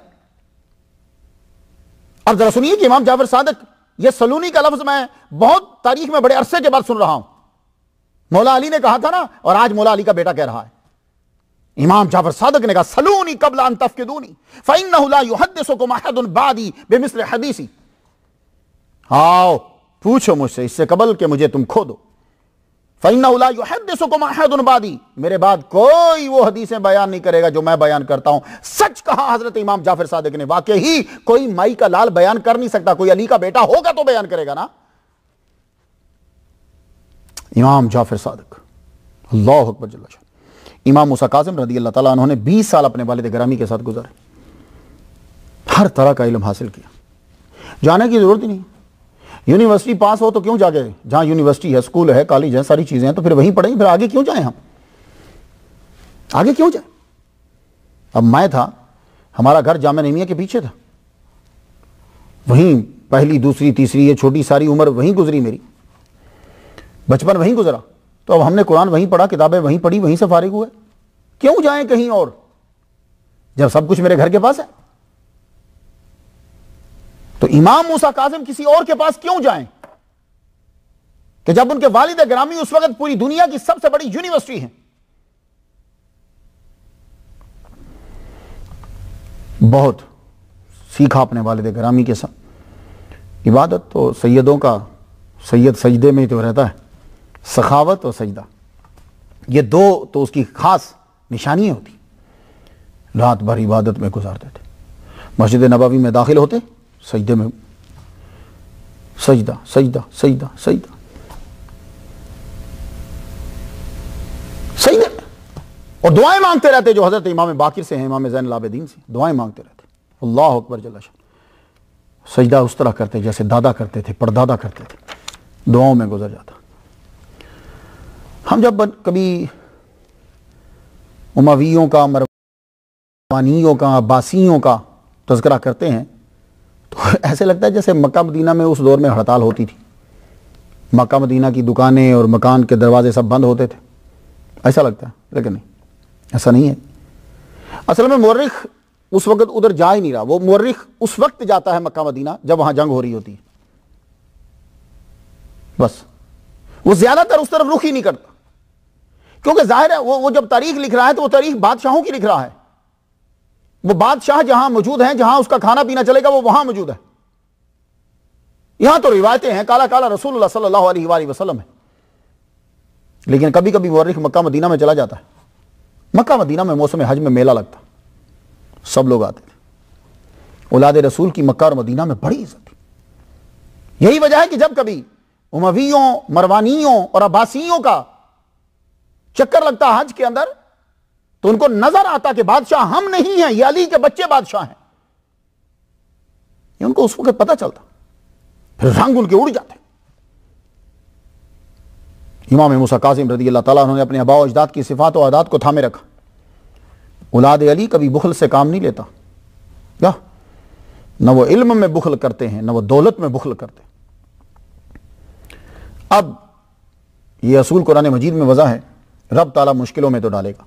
अब जरा सुनिए कि इमाम जाफर सादक यह सलूनी का लफ्ज मैं बहुत तारीख में बड़े अरसे के बाद सुन रहा हूं मौला अली ने कहा था ना और आज मौला अली का बेटा कह रहा है इमाम जाफर सादक ने कहा सलूनी कबला अंतफ के दूनी बेमिसल हदीसी आओ पूछो मुझसे इससे कबल के मुझे तुम खो दो फ़ैनदी मेरे बाद कोई वो हदीसें बयान नहीं करेगा जो मैं बयान करता हूं सच कहा हजरत इमाम जाफिर सादिक ने वाकई ही कोई माई का लाल बयान कर नहीं सकता कोई अली का बेटा होगा तो बयान करेगा ना इमाम जाफिर सादक अल्लाह अकबर जल्ला इमाम मुसा काजम रदी अल्लाह ताला उन्होंने 20 साल अपने वालद ग्रामी के साथ गुजारे हर तरह का इलम हासिल किया जाने की ज़रूरत ही नहीं यूनिवर्सिटी पास हो तो क्यों जागे जहाँ यूनिवर्सिटी है स्कूल है कॉलेज है सारी चीज़ें हैं तो फिर वहीं पढ़ें फिर आगे क्यों जाएँ हम आगे क्यों जाए अब मैं था हमारा घर जाम नमिया के पीछे था वहीं पहली दूसरी तीसरी ये छोटी सारी उम्र वहीं गुजरी मेरी बचपन वहीं गुजरा तो अब हमने कुरान वहीं पढ़ा किताबें वहीं पढ़ी वहीं से फारिग हुए क्यों जाएं कहीं और जब सब कुछ मेरे घर के पास है तो इमाम मूसा काजम किसी और के पास क्यों जाएं कि जब उनके वालिद ग्रामी उस वक्त पूरी दुनिया की सबसे बड़ी यूनिवर्सिटी है बहुत सीखा अपने वालिद ग्रामी के साथ इबादत तो सैयदों का सैयद सजदे में ही तो रहता है सखावत और सजदा ये दो तो उसकी खास निशानियाँ होती रात भर इबादत में गुजारते थे मस्जिद नबावी में दाखिल होते सजदे में सजदा सजदा सजदा सजदा सजदे और दुआएं मांगते रहते जो हज़रत इमाम बाकिर से हैं इमाम जैन लाबेदीन से दुआएं मांगते रहते अल्लाह अकबर जल्ला सजदा उस तरह करते जैसे दादा करते थे परदादा करते थे दुआओं में गुजर जाता हम जब कभी उमावियों का मरवानियों का अब्बासियों का तस्करा करते हैं तो *laughs* ऐसे लगता है जैसे मक्का मदीना में उस दौर में हड़ताल होती थी मक्का मदीना की दुकानें और मकान के दरवाजे सब बंद होते थे ऐसा लगता है लेकिन नहीं ऐसा नहीं है असल में मर्रख उस वक्त उधर जा ही नहीं रहा वो मर्रख उस वक्त जाता है मक्का मदीना जब वहां जंग हो रही होती है बस वो ज्यादातर उस तरफ रुख ही नहीं करता क्योंकि जाहिर है वो वो जब तारीख लिख रहा है तो वो तारीख बादशाहों की लिख रहा है वो बादशाह जहां मौजूद हैं जहां उसका खाना पीना चलेगा वो वहां मौजूद है यहां तो रिवायतें हैं काला काला रसूल सल्लल्लाहु है लेकिन कभी कभी वर्रिक मक्का मदीना में चला जाता है मक्का मदीना में मौसम हज में मेला लगता सब लोग आते थे औलाद रसूल की मक्का और मदीना में बड़ी इज्जत यही वजह है कि जब कभी उमवियों मरवानियों और अब्बासियों का चक्कर लगता हज के अंदर तो उनको नजर आता कि बादशाह हम नहीं हैं ये अली के बच्चे बादशाह हैं ये उनको उस वक्त पता चलता फिर रंग उनके उड़ जाते इमाम मूसा काजिम रदी अल्लाह उन्होंने अपने अबाव अजदाद की सिफात और आदात को थामे रखा उलाद अली कभी बुखल से काम नहीं लेता क्या न वो इल्म में बुखल करते हैं न वो दौलत में बुखल करते अब ये असूल कुरान मजीद में वजह है रब ताला मुश्किलों में तो डालेगा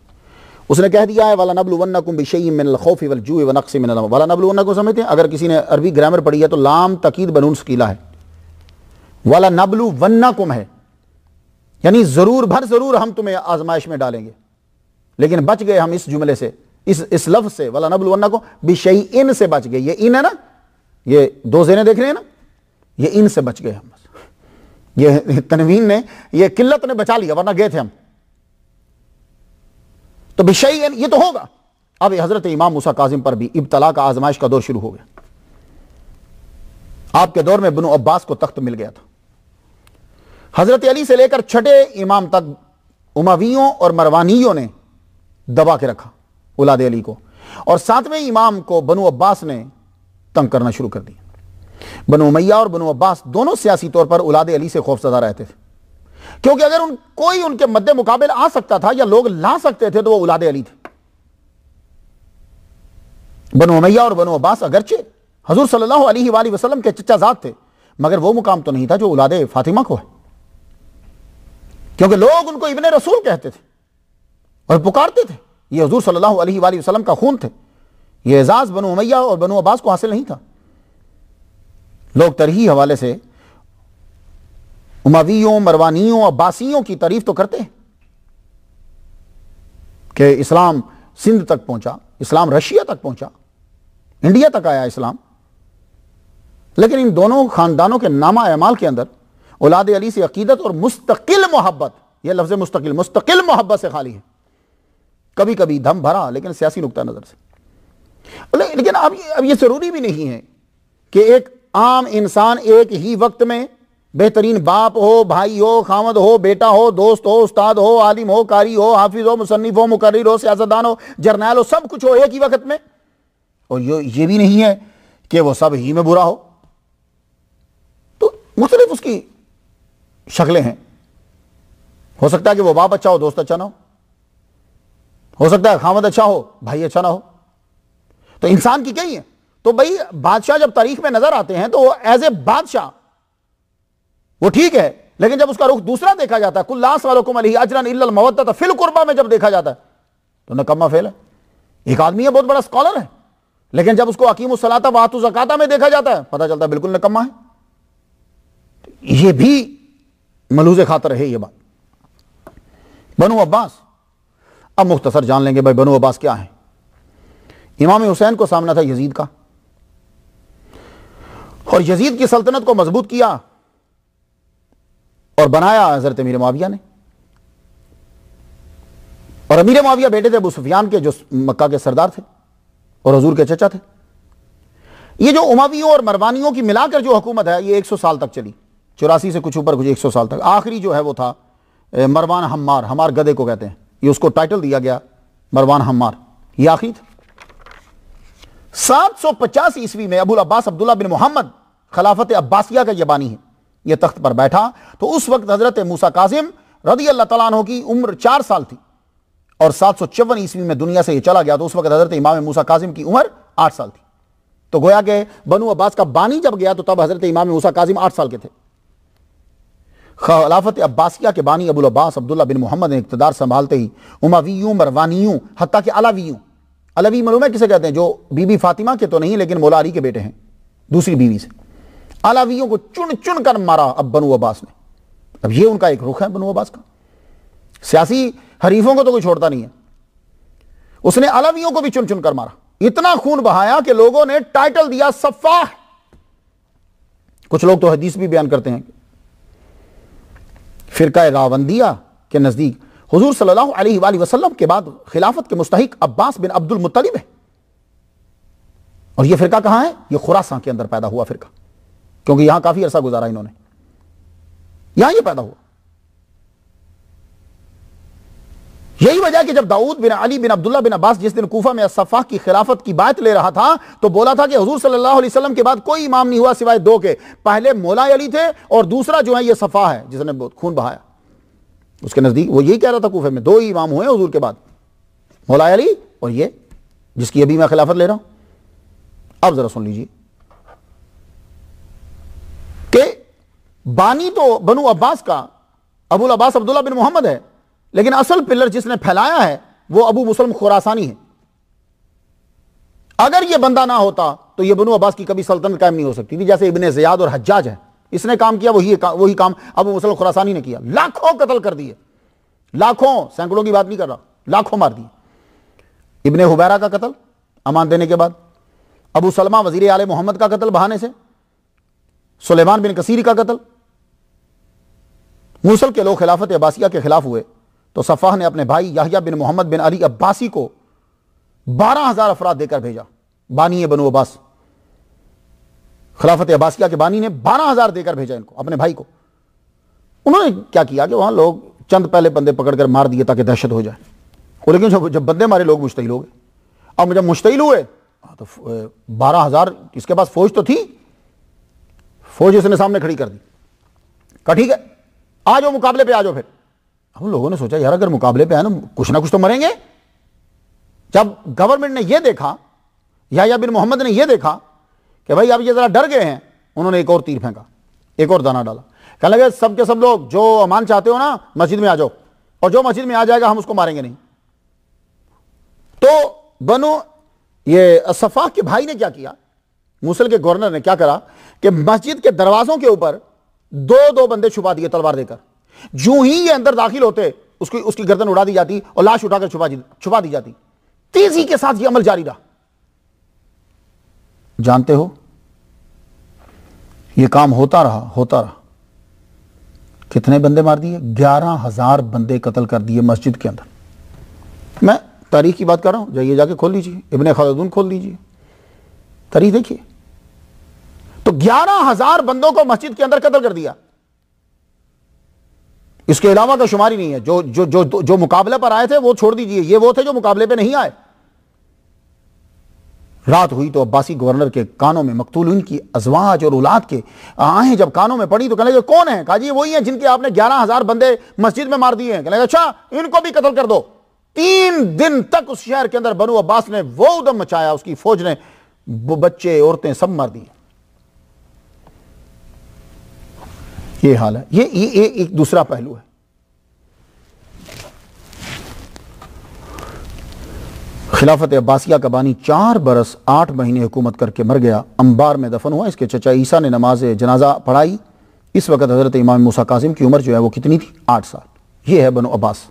उसने कह दिया है वाला नबलुवन्ना कुम बिशई खौफी वल व वाला नबलुवन्ना को समझते हैं अगर किसी ने अरबी ग्रामर पढ़ी है तो लाम तकीद बनून सकीला है वाला नबलू वन्ना कुम है यानी ज़रूर भर ज़रूर हम तुम्हें आजमाइश में डालेंगे लेकिन बच गए हम इस जुमले से इस इस लफ्ज़ से वाला नबलवन्ना को बिशई इन से बच गए ये इन है ना ये दो जेने देख रहे हैं ना ये इन से बच गए हम ये तनवीन ने ये किल्लत ने बचा लिया वरना गए थे हम तो बिशाई ये तो होगा अब हजरत इमाम मूसा काजिम पर भी इब्तला का आजमाइश का दौर शुरू हो गया आपके दौर में बनु अब्बास को तख्त मिल गया था हजरत अली से लेकर छठे इमाम तक उमावियों और मरवानियों ने दबा के रखा उलाद अली को और सातवें इमाम को बनु अब्बास ने तंग करना शुरू कर दिया बनु उमैया और बनु अब्बास दोनों सियासी तौर पर उलाद अली से खौफजदा रहते थे क्योंकि अगर उन कोई उनके मद्दे मुकाबले आ सकता था या लोग ला सकते थे तो वो उलादे अली थे बनो मैया और बनो अब्बास अगरचे हजूर सल्लल्लाहु अलैहि वसल्लम के चचाजाद थे मगर वो मुकाम तो नहीं था जो उलादे फातिमा को है क्योंकि लोग उनको इबन रसूल कहते थे और पुकारते थे ये हजूर सल्लल्लाहु अलैहि वसल्लम का खून थे ये एजाज़ बनो मैया और बनो अब्बास को हासिल नहीं था लोग तरही हवाले से उमावियों मरवानियों अब्बासियों की तारीफ तो करते हैं कि इस्लाम सिंध तक पहुंचा इस्लाम रशिया तक पहुंचा इंडिया तक आया इस्लाम लेकिन इन दोनों खानदानों के नामा अमाल के अंदर औलाद अली से अकीदत और मुस्तकिल मोहब्बत यह लफ्ज़ मुस्तकिल मुस्तकिल मोहब्बत से खाली है कभी कभी धम भरा लेकिन सियासी नुकता नज़र से लेकिन अब अब यह ज़रूरी भी नहीं है कि एक आम इंसान एक ही वक्त में बेहतरीन बाप हो भाई हो खामद हो बेटा हो दोस्त हो उस्ताद हो आलिम हो कारी हो हाफिज हो मुसनफ़ हो मुकर्र हो सियासतदान हो जर्नैल हो सब कुछ हो एक ही वक्त में और ये ये भी नहीं है कि वो सब ही में बुरा हो तो मुख्तलिफ उसकी शक्लें हैं हो सकता है कि वो बाप अच्छा हो दोस्त अच्छा ना हो हो सकता है खामद अच्छा हो भाई अच्छा ना हो तो इंसान की क्या ही है तो भाई बादशाह जब तारीख में नजर आते हैं तो एज ए बादशाह वो ठीक है लेकिन जब उसका रुख दूसरा देखा जाता है कुल्लास वालों को मली अजरन इल्लमवत्ता तो फिल कुर्बा में जब देखा जाता है तो नकम्मा फेल है एक आदमी है बहुत बड़ा स्कॉलर है लेकिन जब उसको अकीम सलाता वातु जकाता में देखा जाता है पता चलता है बिल्कुल नकम्मा है ये भी मलूज खातर है ये बात बनू अब्बास अब मुख्तसर जान लेंगे भाई बनु अब्बास क्या है इमाम हुसैन को सामना था यजीद का और यजीद की सल्तनत को मजबूत किया और बनाया हजरत अमीर माविया ने और अमीर माविया बेटे थे अबू सुफियान के जो मक्का के सरदार थे और हजूर के चचा थे ये जो उमावियों और मरवानियों की मिलाकर जो हुकूमत है ये 100 साल तक चली चौरासी से कुछ ऊपर कुछ 100 साल तक आखिरी जो है वो था मरवान हमार हमार गधे को कहते हैं ये उसको टाइटल दिया गया मरवान हमार ये आखिरी था सात सौ पचास ईस्वी में अबुल अब्बास अब्दुल्ला बिन मोहम्मद खिलाफत अब्बासिया का यह बानी है यह तख्त पर बैठा तो उस वक्त हजरत मूसा काजिम रदी अल्लाह तला की उम्र चार साल थी और सात सौ चौवन ईस्वी में दुनिया से यह चला गया तो उस वक्त हजरत इमाम मूसा काजिम की उम्र आठ साल थी तो गोया के बनु अब्बास का बानी जब गया तो तब हजरत इमाम मूसा काजिम आठ साल के थे खिलाफत अब्बासिया के बानी अबुल अब्बास अब्दुल्ला बिन मोहम्मद ने इकतदार संभालते ही उमावियों मरवानियों हती के अलावियों अलवी मलूम किसे कहते हैं जो बीबी फातिमा के तो नहीं लेकिन मोलारी के बेटे हैं दूसरी बीवी से अलावियों को चुन चुन कर मारा अब बनु अब्बास ने अब ये उनका एक रुख है बनु अब्बास का सियासी हरीफों को तो कोई छोड़ता नहीं है उसने अलावियों को भी चुन चुन कर मारा इतना खून बहाया कि लोगों ने टाइटल दिया सफाह कुछ लोग तो हदीस भी बयान करते हैं फिरका रावंदिया के नज़दीक हुजूर सल्लल्लाहु अलैहि वसल्लम के बाद खिलाफत के मुस्तक अब्बास बिन अब्दुल मुत्तलिब है और यह फिरका कहां है यह खुरासा के अंदर पैदा हुआ फिरका क्योंकि यहां काफी अरसा गुजारा इन्होंने यहां ये पैदा हुआ यही वजह कि जब दाऊद बिन अली बिन अब्दुल्ला बिन अब्बास जिस दिन कूफा में असफा की खिलाफत की बात ले रहा था तो बोला था कि हजूर सल्लल्लाहु अलैहि वसल्लम के बाद कोई इमाम नहीं हुआ सिवाय दो के पहले मोला अली थे और दूसरा जो है यह सफा है जिसने खून बहाया उसके नज़दीक वो यही कह रहा था कूफे में दो ही इमाम हुए हजूर के बाद मोला अली और ये जिसकी अभी मैं खिलाफत ले रहा हूं अब ज़रा सुन लीजिए बानी तो बनू अब्बास का अबुल अब्बास अब्दुल्ला बिन मोहम्मद है लेकिन असल पिलर जिसने फैलाया है वह अबू मुसलम खुरासानी है अगर यह बंदा ना होता तो यह बनू अब्बास की कभी सल्तनत कायम नहीं हो सकती थी जैसे इबन जयाद और हज्जाज है इसने काम किया वही का, वही काम अबू मुसलम खुरासानी ने किया लाखों कत्ल कर दिए लाखों सैकड़ों की बात नहीं कर रहा लाखों मार दिए इबन हुबैरा का कत्ल अमान देने के बाद अबू सलमा वजीर आल मोहम्मद का कत्ल बहाने से सुलेमान बिन कसीर का कत्ल मूसल के लोग खिलाफत अब्बासिया के खिलाफ हुए तो सफ़ाह ने अपने भाई याहिया बिन मोहम्मद बिन अली अब्बासी को बारह हजार अफराद देकर भेजा बानी बनो अब्बास खिलाफत अब्बासिया के बानी ने बारह हजार देकर भेजा इनको अपने भाई को उन्होंने क्या किया कि वहां लोग चंद पहले बंदे पकड़कर मार दिए ताकि दहशत हो जाए और लेकिन जब जब बंदे मारे लोग मुश्तिल हो गए अब जब मुश्तिल हुए हाँ, तो बारह हजार इसके पास फौज तो थी फौज उसने सामने खड़ी कर दी कहा ठीक है आ जाओ मुकाबले पे आ जाओ फिर हम लोगों ने सोचा यार अगर मुकाबले पे आए ना कुछ ना कुछ तो मरेंगे जब गवर्नमेंट ने यह देखा या बिन मोहम्मद ने यह देखा कि भाई अब ये ज़रा डर गए हैं उन्होंने एक और तीर फेंका एक और दाना डाला कह लगे सब के सब लोग जो अमान चाहते हो ना मस्जिद में आ जाओ और जो मस्जिद में आ जाएगा हम उसको मारेंगे नहीं तो बनो ये असफा के भाई ने क्या किया मुसल के गवर्नर ने क्या करा कि मस्जिद के दरवाजों के ऊपर दो दो बंदे छुपा दिए तलवार देकर जो ही ये अंदर दाखिल होते उसकी उसकी गर्दन उड़ा दी जाती और लाश उठाकर छुपा छुपा दी जाती तेजी के साथ ये अमल जारी रहा जानते हो ये काम होता रहा होता रहा कितने बंदे मार दिए ग्यारह हजार बंदे कत्ल कर दिए मस्जिद के अंदर मैं तारीख की बात कर रहा हूं जाइए जाके खोल लीजिए इबन खलदून खोल लीजिए तारीख देखिए तो ग्यारह हजार बंदों को मस्जिद के अंदर कत्ल कर दिया इसके अलावा तो शुमारी नहीं है जो जो जो जो मुकाबले पर आए थे वो छोड़ दीजिए ये वो थे जो मुकाबले पे नहीं आए रात हुई तो अब्बासी गवर्नर के कानों में मकतूल की अजवाज और औलाद के आहें जब कानों में पड़ी तो कहने लगे कौन है काजी वही है जिनके आपने ग्यारह हजार बंदे मस्जिद में मार दिए हैं कहने अच्छा इनको भी कत्ल कर दो तीन दिन तक उस शहर के अंदर बनू अब्बास ने वो उदम मचाया उसकी फौज ने बच्चे औरतें सब मार दिए ये हाल है ये ये, ये एक दूसरा पहलू है खिलाफत अब्बासिया का बानी चार बरस आठ महीने हुकूमत करके मर गया अंबार में दफन हुआ इसके चचा ईसा ने नमाज जनाजा पढ़ाई इस वक्त हज़रत इमाम मूसा काजिम की उम्र जो है वो कितनी थी आठ साल ये है बनो अब्बास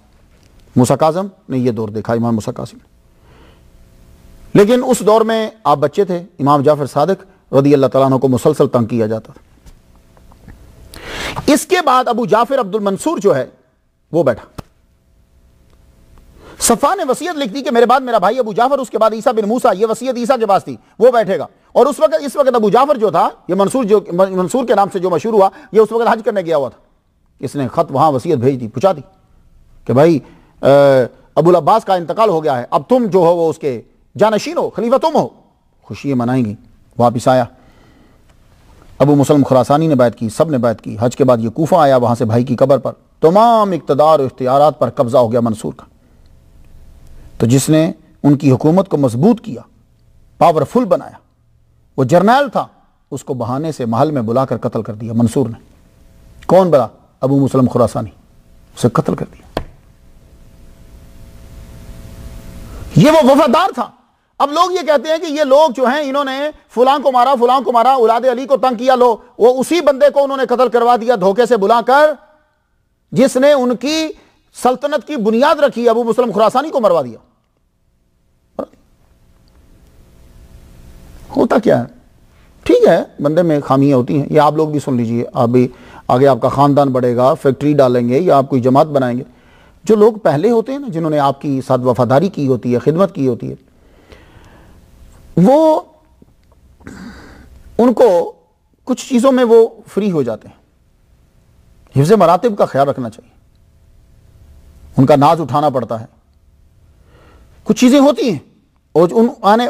मूसा काजम ने यह दौर देखा इमाम मूसा काजिम लेकिन उस दौर में आप बच्चे थे इमाम जाफिर सादक रदी अल्लाह तला को मुसलसल तंग किया जाता था इसके बाद अबू जाफिर अब्दुल मंसूर जो है वो बैठा सफ़ा ने वसीयत लिख दी कि मेरे बाद मेरा भाई अबू जाफर उसके बाद ईसा बिन मूसा ये वसीयत ईसा के पास थी वो बैठेगा और उस वक्त इस वक्त अबू जाफर जो था ये मंसूर जो मंसूर के नाम से जो मशहूर हुआ ये उस वक्त हज करने गया हुआ था इसने ख़त वहां वसीयत भेज दी पूछा दी कि भाई अबुल अब्बास का इंतकाल हो गया है अब तुम जो हो वो उसके जानशीन हो खलीफा तुम हो खुशी मनाएंगी वापिस आया अबू मुसलम खुरासानी ने बैत की सब ने बैत की हज के बाद ये कोफा आया वहां से भाई की कबर पर तमाम इकतदार और इख्तियार पर कब्ज़ा हो गया मंसूर का तो जिसने उनकी हुकूमत को मजबूत किया पावरफुल बनाया वो जर्नैल था उसको बहाने से महल में बुलाकर कत्ल कर दिया मंसूर ने कौन बड़ा अबू मुसलम खुरासानी उसे कत्ल कर दिया ये वो वफादार था अब लोग ये कहते हैं कि ये लोग जो हैं इन्होंने फुलां को मारा फुलां को मारा उलाद अली को तंग किया लो वो उसी बंदे को उन्होंने कत्ल करवा दिया धोखे से बुलाकर जिसने उनकी सल्तनत की बुनियाद रखी अबू मुस्लिम खुरासानी को मरवा दिया होता क्या है ठीक है बंदे में खामियां होती हैं ये आप लोग भी सुन लीजिए आप भी आगे आपका ख़ानदान बढ़ेगा फैक्ट्री डालेंगे या आप कोई जमात बनाएंगे जो लोग पहले होते हैं ना जिन्होंने आपकी साथ वफादारी की होती है खिदमत की होती है वो उनको कुछ चीज़ों में वो फ्री हो जाते हैं हिफ्ज मरातब का ख्याल रखना चाहिए उनका नाज उठाना पड़ता है कुछ चीज़ें होती हैं और उन आने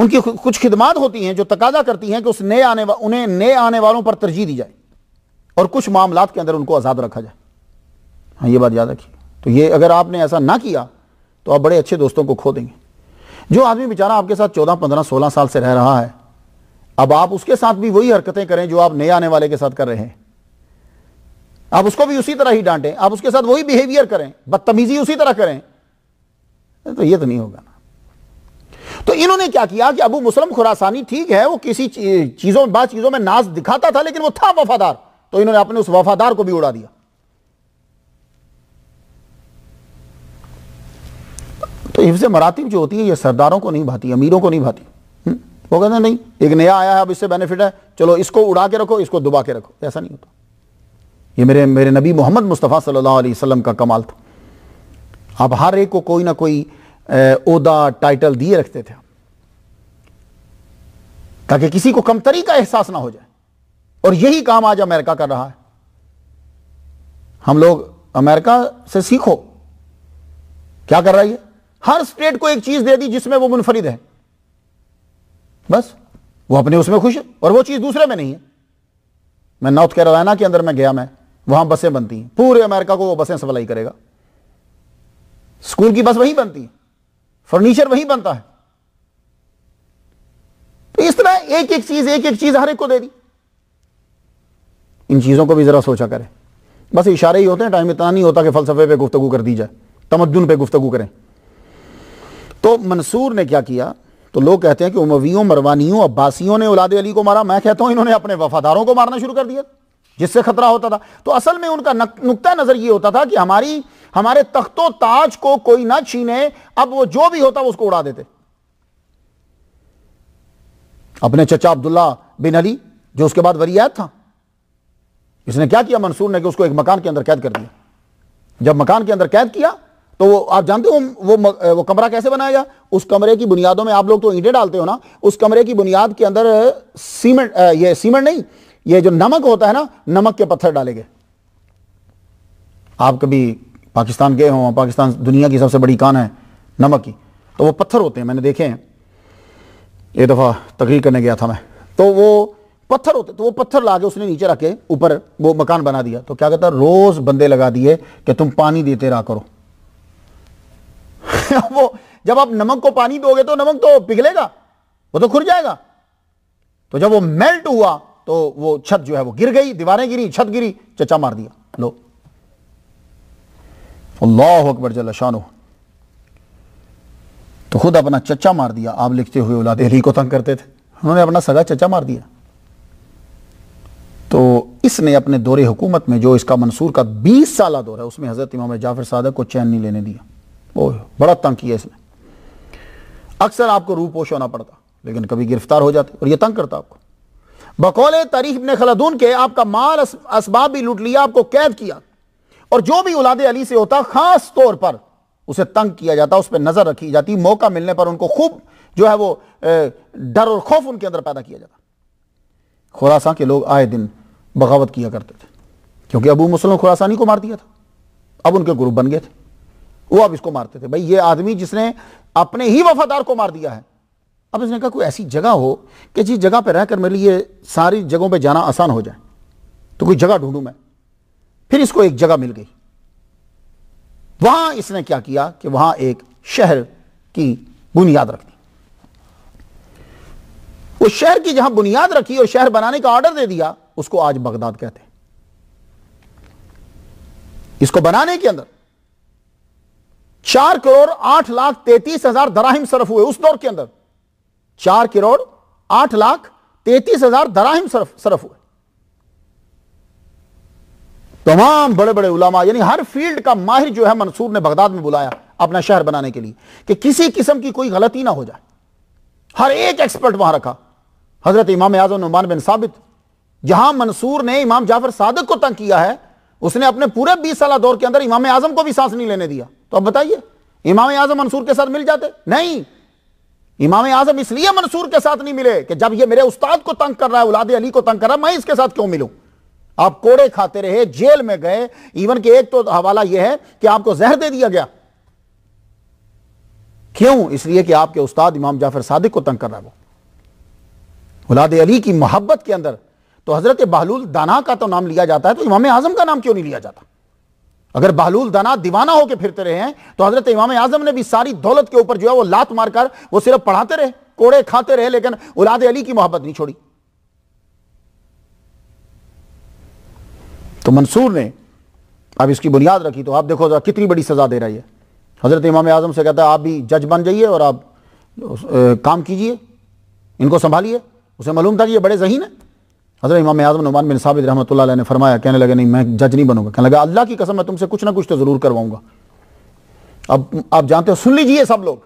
उनकी कुछ खिदमात होती हैं जो तकाजा करती हैं कि उस नए आने उन्हें नए आने वालों पर तरजीह दी जाए और कुछ मामला के अंदर उनको आज़ाद रखा जाए हाँ ये बात याद रखिए तो ये अगर आपने ऐसा ना किया तो आप बड़े अच्छे दोस्तों को खो देंगे जो आदमी बेचारा आपके साथ चौदह पंद्रह सोलह साल से रह रहा है अब आप उसके साथ भी वही हरकतें करें जो आप नए आने वाले के साथ कर रहे हैं आप उसको भी उसी तरह ही डांटें आप उसके साथ वही बिहेवियर करें बदतमीजी उसी तरह करें तो ये तो नहीं होगा ना तो इन्होंने क्या किया कि अबू मुस्लिम खुरासानी ठीक है वो किसी चीज़ों बाद चीज़ों में नाज दिखाता था लेकिन वो था वफादार तो इन्होंने अपने उस वफादार को भी उड़ा दिया तो हिफ्ज मरातब जो होती है ये सरदारों को नहीं भाती अमीरों को नहीं भाती वो कहते हैं नहीं एक नया आया है अब इससे बेनिफिट है चलो इसको उड़ा के रखो इसको दुबा के रखो ऐसा नहीं होता ये मेरे मेरे नबी मोहम्मद मुस्तफ़ा सल्लल्लाहु अलैहि वसल्लम का कमाल था आप हर एक को कोई ना कोई ओदा टाइटल दिए रखते थे ताकि किसी को कमतरी का एहसास ना हो जाए और यही काम आज अमेरिका कर रहा है हम लोग अमेरिका से सीखो क्या कर रहा है ये हर स्टेट को एक चीज दे दी जिसमें वो मुनफरिद है बस वो अपने उसमें खुश है और वो चीज दूसरे में नहीं है मैं नॉर्थ कैरोलिना के अंदर में गया मैं वहां बसें बनती हैं पूरे अमेरिका को वो बसें सप्लाई करेगा स्कूल की बस वहीं बनती है फर्नीचर वहीं बनता है तो इस तरह एक एक चीज एक एक चीज हर एक को दे दी इन चीजों को भी जरा सोचा करें बस इशारे ही होते हैं टाइम इतना नहीं होता कि फलसफे पे गुफ्तगु कर दी जाए तमदन पे गुफ्तगु करें तो मंसूर ने क्या किया तो लोग कहते हैं कि उमवियों मरवानियों अब्बासियों ने औलाद अली को मारा मैं कहता हूं इन्होंने अपने वफादारों को मारना शुरू कर दिया जिससे खतरा होता था तो असल में उनका नुकता नजर यह होता था कि हमारी हमारे तख्तो ताज को कोई ना छीने अब वो जो भी होता वो उसको उड़ा देते अपने चचा अब्दुल्ला बिन अली जो उसके बाद वरियात था इसने क्या किया मंसूर ने कि उसको एक मकान के अंदर कैद कर दिया जब मकान के अंदर कैद किया तो वो आप जानते हो वो वो कमरा कैसे बनाया गया उस कमरे की बुनियादों में आप लोग तो ईंटें डालते हो ना उस कमरे की बुनियाद के अंदर सीमेंट ये सीमेंट नहीं ये जो नमक होता है ना नमक के पत्थर डाले गए आप कभी पाकिस्तान गए हो पाकिस्तान दुनिया की सबसे बड़ी कान है नमक की तो वो पत्थर होते हैं मैंने देखे हैं एक दफ़ा तकरीर करने गया था मैं तो वो पत्थर होते तो वो पत्थर ला के उसने नीचे रख के ऊपर वो मकान बना दिया तो क्या कहता रोज़ बंदे लगा दिए कि तुम पानी देते रहा करो *laughs* वो जब आप नमक को पानी दोगे तो नमक तो पिघलेगा वो तो खुर जाएगा तो जब वो मेल्ट हुआ तो वो छत जो है वो गिर गई दीवारें गिरी छत गिरी चचा मार दिया लो अल्लाह अकबर जल शानो तो खुद अपना चचा मार दिया आप लिखते हुए औलाद अली को तंग करते थे उन्होंने अपना सगा चचा मार दिया तो इसने अपने दौरे हुकूमत में जो इसका मंसूर का 20 साल दौर है उसमें हज़रत इमाम जाफर सादक को चैन नहीं लेने दिया बड़ा तंग किया इसने अक्सर आपको रूपोश होना पड़ता लेकिन कभी गिरफ्तार हो जाते और ये तंग करता आपको बकौले तारीख ने खलादून के आपका माल असबाब भी लूट लिया आपको कैद किया और जो भी उलादे अली से होता खास तौर पर उसे तंग किया जाता उस पर नज़र रखी जाती मौका मिलने पर उनको खूब जो है वो डर और खौफ उनके अंदर पैदा किया जाता खुरासा के लोग आए दिन बगावत किया करते थे क्योंकि अबू मुसलम खुरासानी को मार दिया था अब उनके ग्रुप बन गए थे वो अब इसको मारते थे भाई ये आदमी जिसने अपने ही वफादार को मार दिया है अब इसने कहा कोई ऐसी जगह हो कि जिस जगह पर रहकर मेरे लिए सारी जगहों पर जाना आसान हो जाए तो कोई जगह ढूंढूं मैं फिर इसको एक जगह मिल गई वहां इसने क्या किया कि वहां एक शहर की बुनियाद रख दी उस शहर की जहां बुनियाद रखी और शहर बनाने का ऑर्डर दे दिया उसको आज बगदाद कहते हैं इसको बनाने के अंदर चार करोड़ आठ लाख तैतीस हजार दराहिम सरफ हुए उस दौर के अंदर चार करोड़ आठ लाख तैतीस हजार दराहिम सरफ सरफ हुए तमाम बड़े बड़े उलामा यानी हर फील्ड का माहिर जो है मंसूर ने बगदाद में बुलाया अपना शहर बनाने के लिए कि किसी किस्म की कोई गलती ना हो जाए हर एक एक्सपर्ट वहां रखा हजरत इमाम आजम नुमान बिन साबित जहां मंसूर ने इमाम जाफर सादक को तंग किया है उसने अपने पूरे बीस साल दौर के अंदर इमाम आजम को भी सांस नहीं लेने दिया तो अब बताइए इमाम आजम मंसूर के साथ मिल जाते नहीं इमाम आजम इसलिए मंसूर के साथ नहीं मिले कि जब ये मेरे उस्ताद को तंग कर रहा है उलादे अली को तंग कर रहा है मैं इसके साथ क्यों मिलूं आप कोड़े खाते रहे जेल में गए इवन के एक तो हवाला यह है कि आपको जहर दे दिया गया क्यों इसलिए कि आपके उस्ताद इमाम जाफर सादिक को तंग कर रहा है वो उलाद अली की मोहब्बत के अंदर तो हजरत बहलूल दाना का तो नाम लिया जाता है तो इमाम आजम का नाम क्यों नहीं लिया जाता अगर बहलूल दाना दीवाना होकर फिरते रहे हैं तो हजरत इमाम आजम ने भी सारी दौलत के ऊपर जो है वो लात मारकर वो सिर्फ पढ़ाते रहे कोड़े खाते रहे लेकिन उलाद अली की मोहब्बत नहीं छोड़ी तो मंसूर ने अब इसकी बुनियाद रखी तो आप देखो जरा कितनी बड़ी सजा दे रही है हजरत इमाम आजम से कहता है आप भी जज बन जाइए और आप काम कीजिए इनको संभालिए उसे मालूम था कि ये बड़े जहीन है हजरत इमाम आजम नुमान बिन साबित रहमत ने फरमाया कहने लगे नहीं मैं जज नहीं बनूंगा कहने लगा अल्लाह की कसम मैं तुमसे कुछ ना कुछ तो ज़रूर करवाऊंगा अब आप जानते हो सुन लीजिए सब लोग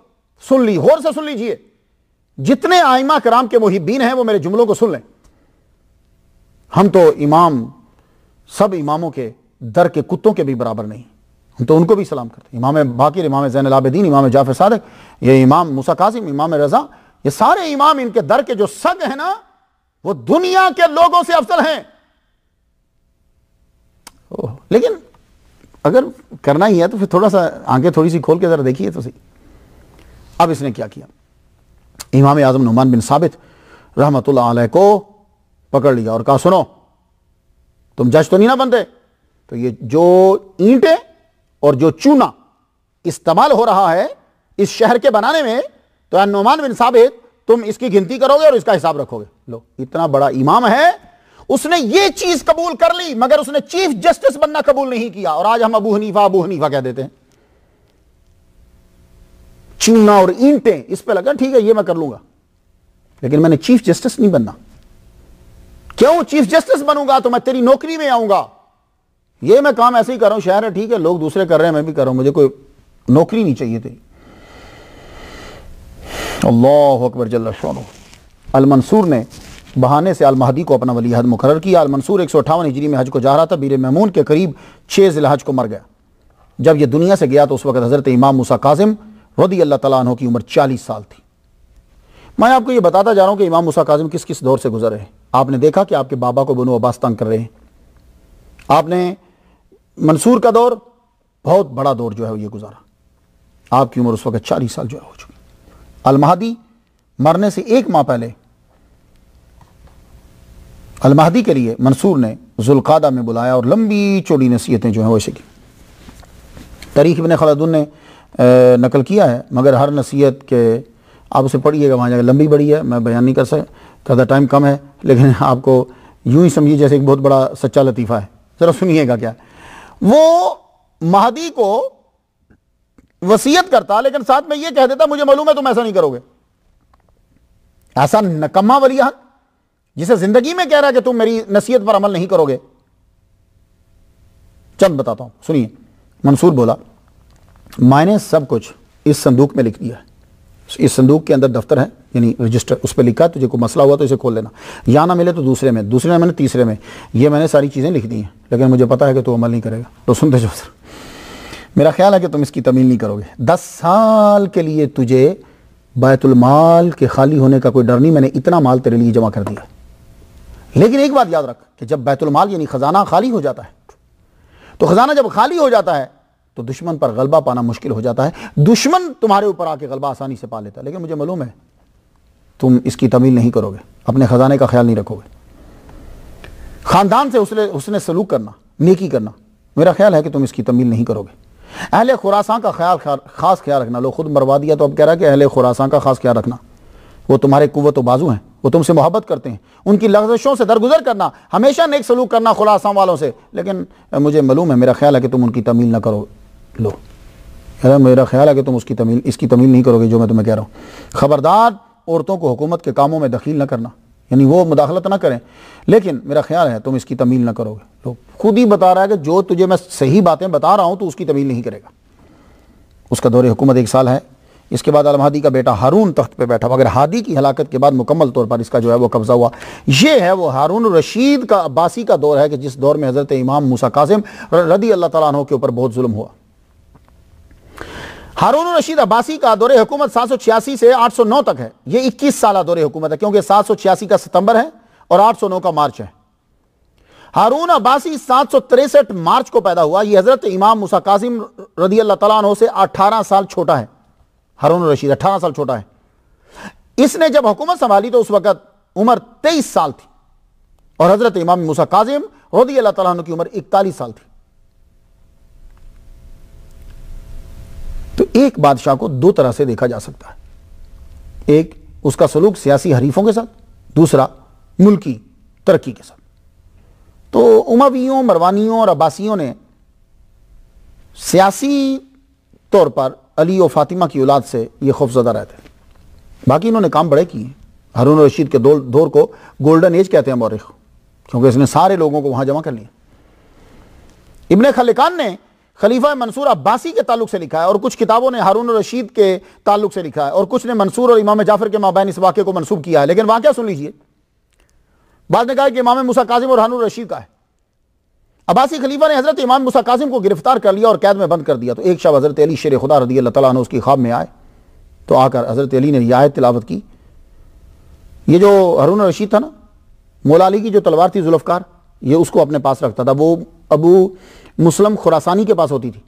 सुन ली गौर से सुन लीजिए जितने आइमा कराम के मुहिबीन हैं वो मेरे जुमलों को सुन लें हम तो इमाम सब इमामों के दर के कुत्तों के भी बराबर नहीं हम तो उनको भी सलाम करते इमाम बाकी इमाम जैन आबदीन इमाम जाफर सादक ये इमाम मुसा कासिम इमाम रज़ा ये सारे इमाम इनके दर के जो सग हैं ना वो दुनिया के लोगों से अफसर हैं लेकिन अगर करना ही है तो फिर थोड़ा सा आंखें थोड़ी सी खोल के जरा देखिए तो सही अब इसने क्या किया इमाम आजम नुमान बिन साबित रहमत को पकड़ लिया और कहा सुनो तुम जज तो नहीं ना बनते तो ये जो ईंटें और जो चूना इस्तेमाल हो रहा है इस शहर के बनाने में तो नुमान बिन साबित तुम इसकी गिनती करोगे और इसका हिसाब रखोगे लो इतना बड़ा इमाम है उसने ये चीज कबूल कर ली मगर उसने चीफ जस्टिस बनना कबूल नहीं किया और आज हम अबू हनीफा अबू हनीफा कह देते हैं चूना और ईंटें इस पर लगा ठीक है ये मैं कर लूंगा लेकिन मैंने चीफ जस्टिस नहीं बनना क्यों चीफ जस्टिस बनूंगा तो मैं तेरी नौकरी में आऊंगा ये मैं काम ऐसे ही कर रहा हूं शहर है ठीक है लोग दूसरे कर रहे हैं मैं भी कर रहा हूं मुझे कोई नौकरी नहीं चाहिए तेरी अल्लाह अकबर जल्ला शाह अलमनसूर ने बहाने से अलमहदी को अपना वली हद मुकर किया अलमसूर एक सौ अठावन हिजरी में हज को जा रहा था बीर महमून के करीब छः हज को मर गया जब यह दुनिया से गया तो उस वक्त हज़रत इमाम मूसा काजिम रदी अल्लाह तला की उम्र चालीस साल थी मैं आपको ये बताता जा रहा हूँ कि इमाम मूसा काजिम किस किस दौर से गुजर रहे आपने देखा कि आपके बाबा को बनो अब्बास तंग कर रहे हैं आपने मंसूर का दौर बहुत बड़ा दौर जो है वो ये गुजारा आपकी उम्र उस वक्त चालीस साल जो है हो चुकी अलमहदी मरने से एक माह पहले अलमहदी के लिए मंसूर ने जुल्कादा में बुलाया और लंबी चौड़ी नसीहतें जो हैं वैसे की तारीख इबन खलदुन ने नकल किया है मगर हर नसीहत के आप उसे पढ़िएगा वहाँ जाकर लंबी बड़ी है मैं बयान नहीं कर सकता करता टाइम कम है लेकिन आपको यूं ही समझिए जैसे एक बहुत बड़ा सच्चा लतीफ़ा है ज़रा सुनिएगा क्या वो महदी को वसीयत करता लेकिन साथ में यह कह देता मुझे मालूम है तुम ऐसा नहीं करोगे ऐसा नकम्मा वलिया जिसे जिंदगी में कह रहा है कि तुम मेरी नसीहत पर अमल नहीं करोगे चंद बताता हूं सुनिए मंसूर बोला मैंने सब कुछ इस संदूक में लिख दिया है इस संदूक के अंदर दफ्तर है यानी रजिस्टर उस पर लिखा तुझे कोई मसला हुआ तो इसे खोल लेना या ना मिले तो दूसरे में दूसरे में मैंने तीसरे में ये मैंने सारी चीज़ें लिख दी हैं लेकिन मुझे पता है कि तू अमल नहीं करेगा तो सुनते तो जाओ सर मेरा ख्याल है कि तुम इसकी तमील नहीं करोगे दस साल के लिए तुझे बैतुलमाल के खाली होने का कोई डर नहीं मैंने इतना माल तेरे लिए जमा कर दिया लेकिन एक बात याद रख कि जब बैतुलमाल यानी ख़जाना खाली हो जाता है तो ख़जाना जब खाली हो जाता है तो दुश्मन पर गलबा पाना मुश्किल हो जाता है दुश्मन तुम्हारे ऊपर आके गलबा आसानी से पा लेता है लेकिन मुझे मालूम है तुम इसकी तमील नहीं करोगे अपने ख़जाने का ख्याल नहीं रखोगे ख़ानदान से उसने उसने सलूक करना नेकी करना मेरा ख्याल है कि तुम इसकी तमील नहीं करोगे अहल खुरासा का ख्याल खास ख्याल रखना लोग खुद मरवा दिया तो अब कह रहा है कि अहल खुरासा का खास ख्याल रखना वो तुम्हारे कुत बाजू हैं वो तुमसे मोहब्बत करते हैं उनकी लफ्जशों से दरगुजर करना हमेशा नेक सलूक करना खुलासा वालों से लेकिन मुझे मालूम है मेरा ख्याल है कि तुम उनकी तमील ना करो लो अरे मेरा ख्याल है कि तुम उसकी तमील इसकी तमील नहीं करोगे जो मैं तुम्हें कह रहा हूँ ख़बरदार औरतों को हुकूमत के कामों में दखील ना करना यानी वो मुदाखलत ना करें लेकिन मेरा ख्याल है तुम इसकी तमील ना करोगे लोग खुद ही बता रहा है कि जो तुझे मैं सही बातें बता रहा हूँ तो उसकी तमील नहीं करेगा उसका दौरे हुकूमत एक साल है इसके बाद अलमहदी का बेटा हारून तख्त पर बैठा हुआ अगर हादी की हलाकत के बाद मुकम्मल तौर पर इसका जो है वो कब्ज़ा हुआ ये है वो हारून रशीद का अब्बासी का दौर है कि जिस दौर में हज़रत इमाम मूसा कासिम रदी अल्लाह तला के ऊपर बहुत जुल्म हुआ हारून रशीद अब्बासी का दौरे हुकूमत सात सौ छियासी से आठ सौ नौ तक है यह इक्कीस साल दौरे हुकूमत है क्योंकि सात सौ छियासी का सितंबर है और आठ सौ नौ का मार्च है हारून अब्बासी सात सौ तिरसठ मार्च को पैदा हुआ यह हजरत इमाम मुसा काजिम रदी अल्लाह तला से अठारह साल छोटा है हारून रशीद अठारह साल छोटा है इसने जब हुकूमत संभाली तो उस वक्त उम्र तेईस साल थी और हजरत इमाम मुसा काजिम रदी अल्लाह तला की उम्र इकतालीस साल थी एक बादशाह को दो तरह से देखा जा सकता है एक उसका सलूक सियासी हरीफों के साथ दूसरा मुल्की तरक्की के साथ तो उमावियों मरवानियों और अब्बासियों ने सियासी तौर पर अली और फातिमा की औलाद से यह खौफजदा रहते बाकी इन्होंने काम बड़े किए हरून रशीद के दौर दो, को गोल्डन एज कहते हैं मौरख क्योंकि इसने सारे लोगों को वहां जमा कर लिया इबन खलिकान ने खलीफा मंसूर अब्बासी के ताल्लुक से लिखा है और कुछ किताबों ने हारून रशीद के ताल्लुक से लिखा है और कुछ ने मंसूर और इमाम जाफर के माबैन इस वाक्य को मनसूब किया है लेकिन वाक्य सुन लीजिए बाद ने कहा कि इमाम मुसा काजिम और हारून रशीद का है अब्बासी खलीफा ने हजरत इमाम मुसा काजिम को गिरफ्तार कर लिया और कैद में बंद कर दिया तो एक शब हजरत अली शेर खुदा रदी अल्लाह तला उसकी ख्वाब में आए तो आकर हजरत अली ने रियायत तिलावत की ये जो हारून रशीद था ना मौला अली की जो तलवार थी जुल्फकार ये उसको अपने पास रखता था वो अबू मुस्लिम खुरासानी के पास होती थी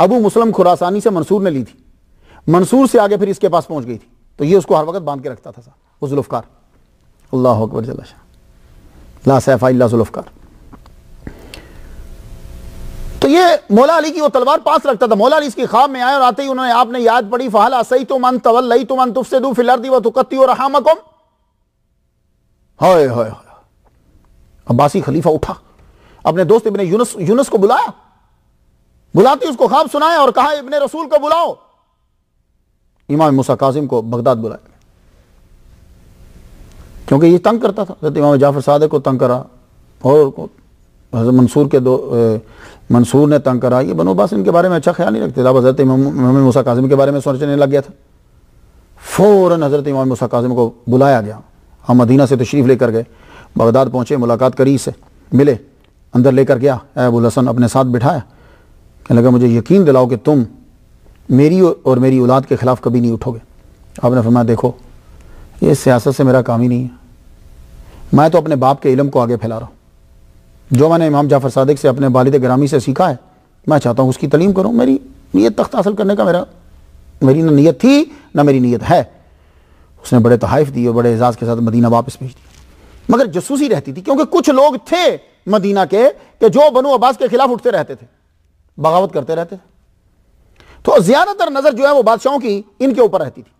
अबू मुस्लिम खुरासानी से मंसूर ने ली थी मंसूर से आगे फिर इसके पास पहुंच गई थी तो ये उसको हर वक्त बांध के रखता था सर उजुल्फकार अल्लाह अकबर जला ला सैफ़ा जुल्फकार तो ये मौला अली की वो तलवार पास रखता था मौला अली इसकी ख्वाब में आए और आते ही उन्होंने आपने याद पड़ी फहल असई तो मन तवल लई तो मन तुफ से दू फिलर्दी व तुकती और हामकुम हाय हाय अब्बासी खलीफा उठा अपने दोस्त इबन यूनस यूनस को बुलाया बुलाती उसको ख्वाब सुनाया और कहा इबन रसूल को बुलाओ इमाम मूसा कासिम को बगदाद बुलाया क्योंकि ये तंग करता था हजरत इमाम जाफर सादे को तंग करा और मंसूर के दो मंसूर ने तंग करा ये बनो बास इनके बारे में अच्छा ख्याल नहीं रखते था हजरत इमाम मूसा कासिम के बारे में सोचने लग गया था फ़ौर हज़रत इमाम मूसा कासिम को बुलाया गया हम मदीना से तशरीफ़ लेकर गए बगदाद पहुँचे मुलाकात करी से मिले अंदर लेकर गया अबू हसन अपने साथ बिठाया कहने लगा मुझे यकीन दिलाओ कि तुम मेरी और मेरी औलाद के ख़िलाफ़ कभी नहीं उठोगे आपने फरमाया देखो ये सियासत से मेरा काम ही नहीं है मैं तो अपने बाप के इलम को आगे फैला रहा हूँ जो मैंने इमाम जाफ़र सदक से अपने वालद ग्रामी से सीखा है मैं चाहता हूँ उसकी तलीम करूँ मेरी नीयत तख्त हासिल करने का मेरा मेरी ना नीयत थी ना मेरी नीयत है उसने बड़े तहफ़ दिए बड़े एजाज़ के साथ मदीना वापस भेज दिया मगर जसूसी रहती थी क्योंकि कुछ लोग थे मदीना के कि जो बनो अब्बास के खिलाफ उठते रहते थे बगावत करते रहते थे तो ज्यादातर नजर जो है वो बादशाहों की इनके ऊपर रहती थी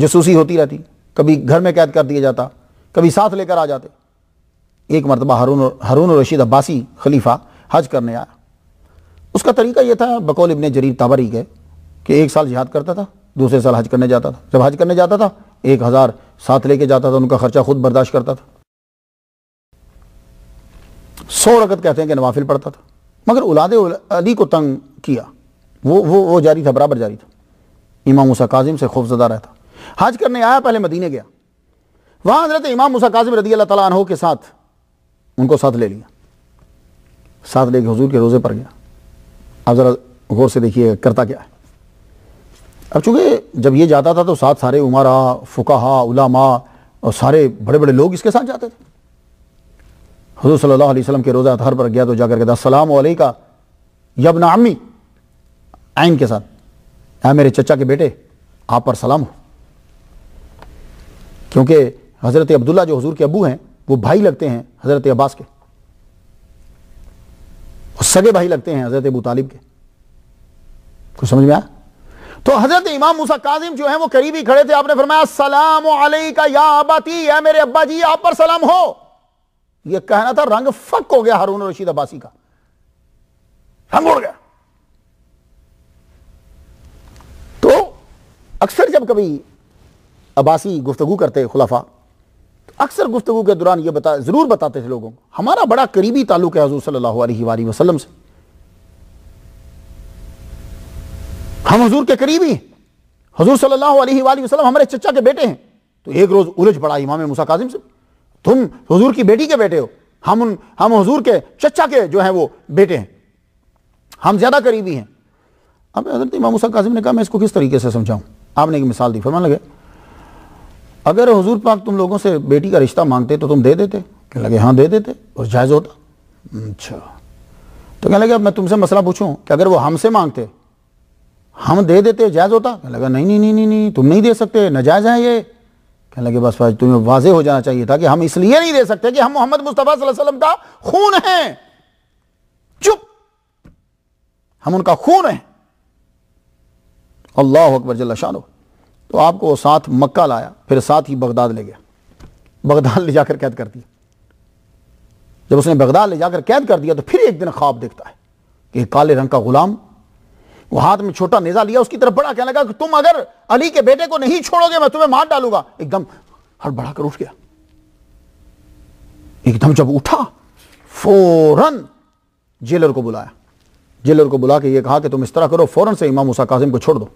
जसूसी होती रहती कभी घर में कैद कर दिया जाता कभी साथ लेकर आ जाते एक मरतबा हरून हारून रशीद अब्बासी खलीफा हज करने आया उसका तरीका यह था बकौल इबन जरीर ताबरी के कि एक साल जिहाद करता था दूसरे साल हज करने जाता था जब हज करने जाता था एक हज़ार साथ लेके जाता था उनका खर्चा खुद बर्दाश्त करता था सौ रकत कहते हैं कि नवाफिल पढ़ता था मगर उलाद अली को तंग किया वो वो वो जारी था बराबर जारी था इमाम मूसा काजिम से खौफजदा रहता हज करने आया पहले मदीने गया वहाँ हजरत इमाम मूसा काजिम रदी अल्लाह तला के साथ उनको साथ ले लिया साथ लेके हजूर के रोज़े पर गया अब ज़रा गौर से देखिए करता क्या है अब चूँकि जब ये जाता था तो साथ सारे उमारा फुकाहा उलामा और सारे बड़े बड़े लोग इसके साथ जाते थे हजूर सल्ला वसलम के रोज़ा अतहर पर गया तो जाकर कहता सलाम का यबना अम्मी आइन के साथ आ मेरे चचा के बेटे आप पर सलाम हो क्योंकि हज़रत अब्दुल्ला जो हजूर के अबू हैं वो भाई लगते हैं हज़रत अब्बास के और सगे भाई लगते हैं हज़रत अबू तालिब के कुछ समझ में आया तो हजरत इमाम मूसा काजिम जो है वो करीबी खड़े थे आपने फरमाया सलाम या अबाती है मेरे अब्बा जी आप पर सलाम हो ये कहना था रंग फक हो गया हारून रशीद अब्बासी का रंग उड़ गया तो अक्सर जब कभी अब्बासी गुफ्तगु करते खुलाफा तो अक्सर गुफ्तगु के दौरान ये बता ज़रूर बताते थे लोगों को हमारा बड़ा करीबी ताल्लुक है हजूर सल्लल्लाहु अलैहि वसल्लम से हम हजूर के करीबी हैं हजूर सल्लल्लाहु अलैहि वसल्लम हमारे चचा के बेटे हैं तो एक रोज़ उलझ पड़ा इमाम मुसा काजिम से तुम हजूर की बेटी के बेटे हो हम उन हम हजूर के चचा के जो हैं वो बेटे हैं हम ज़्यादा करीबी हैं अब हजरत इमाम मूसा काजिम ने कहा मैं इसको किस तरीके से समझाऊं आपने एक मिसाल दी फरमाने लगे अगर हजूर पाक तुम लोगों से बेटी का रिश्ता मांगते तो तुम दे देते कह लगे हाँ दे देते और जायज़ होता अच्छा तो कह लगे अब मैं तुमसे मसला पूछूं कि अगर वो हमसे मांगते हम दे देते जायज़ होता कह लगा नहीं नहीं नहीं नहीं तुम नहीं दे सकते नाजायज़ है ये कहने लगे बस भाई तुम्हें वाजे हो जाना चाहिए था कि हम इसलिए नहीं दे सकते कि हम मोहम्मद मुस्तफ़ा वसल्लम का खून हैं चुप हम उनका खून हैं अल्लाह अकबर जल्ला शाह तो आपको वो साथ मक्का लाया फिर साथ ही बगदाद ले गया बगदाद ले जाकर कैद कर दिया जब उसने बगदाद ले जाकर कैद कर दिया तो फिर एक दिन ख्वाब देखता है कि काले रंग का ग़ुलाम वो हाथ में छोटा नेजा लिया उसकी तरफ बड़ा कहने लगा कि तुम अगर अली के बेटे को नहीं छोड़ोगे मैं तुम्हें मार डालूंगा एकदम हड़बड़ा कर उठ गया एकदम जब उठा फौरन जेलर को बुलाया जेलर को बुला के ये कहा कि तुम इस तरह करो फौरन से इमाम मुसा काजिम को छोड़ दो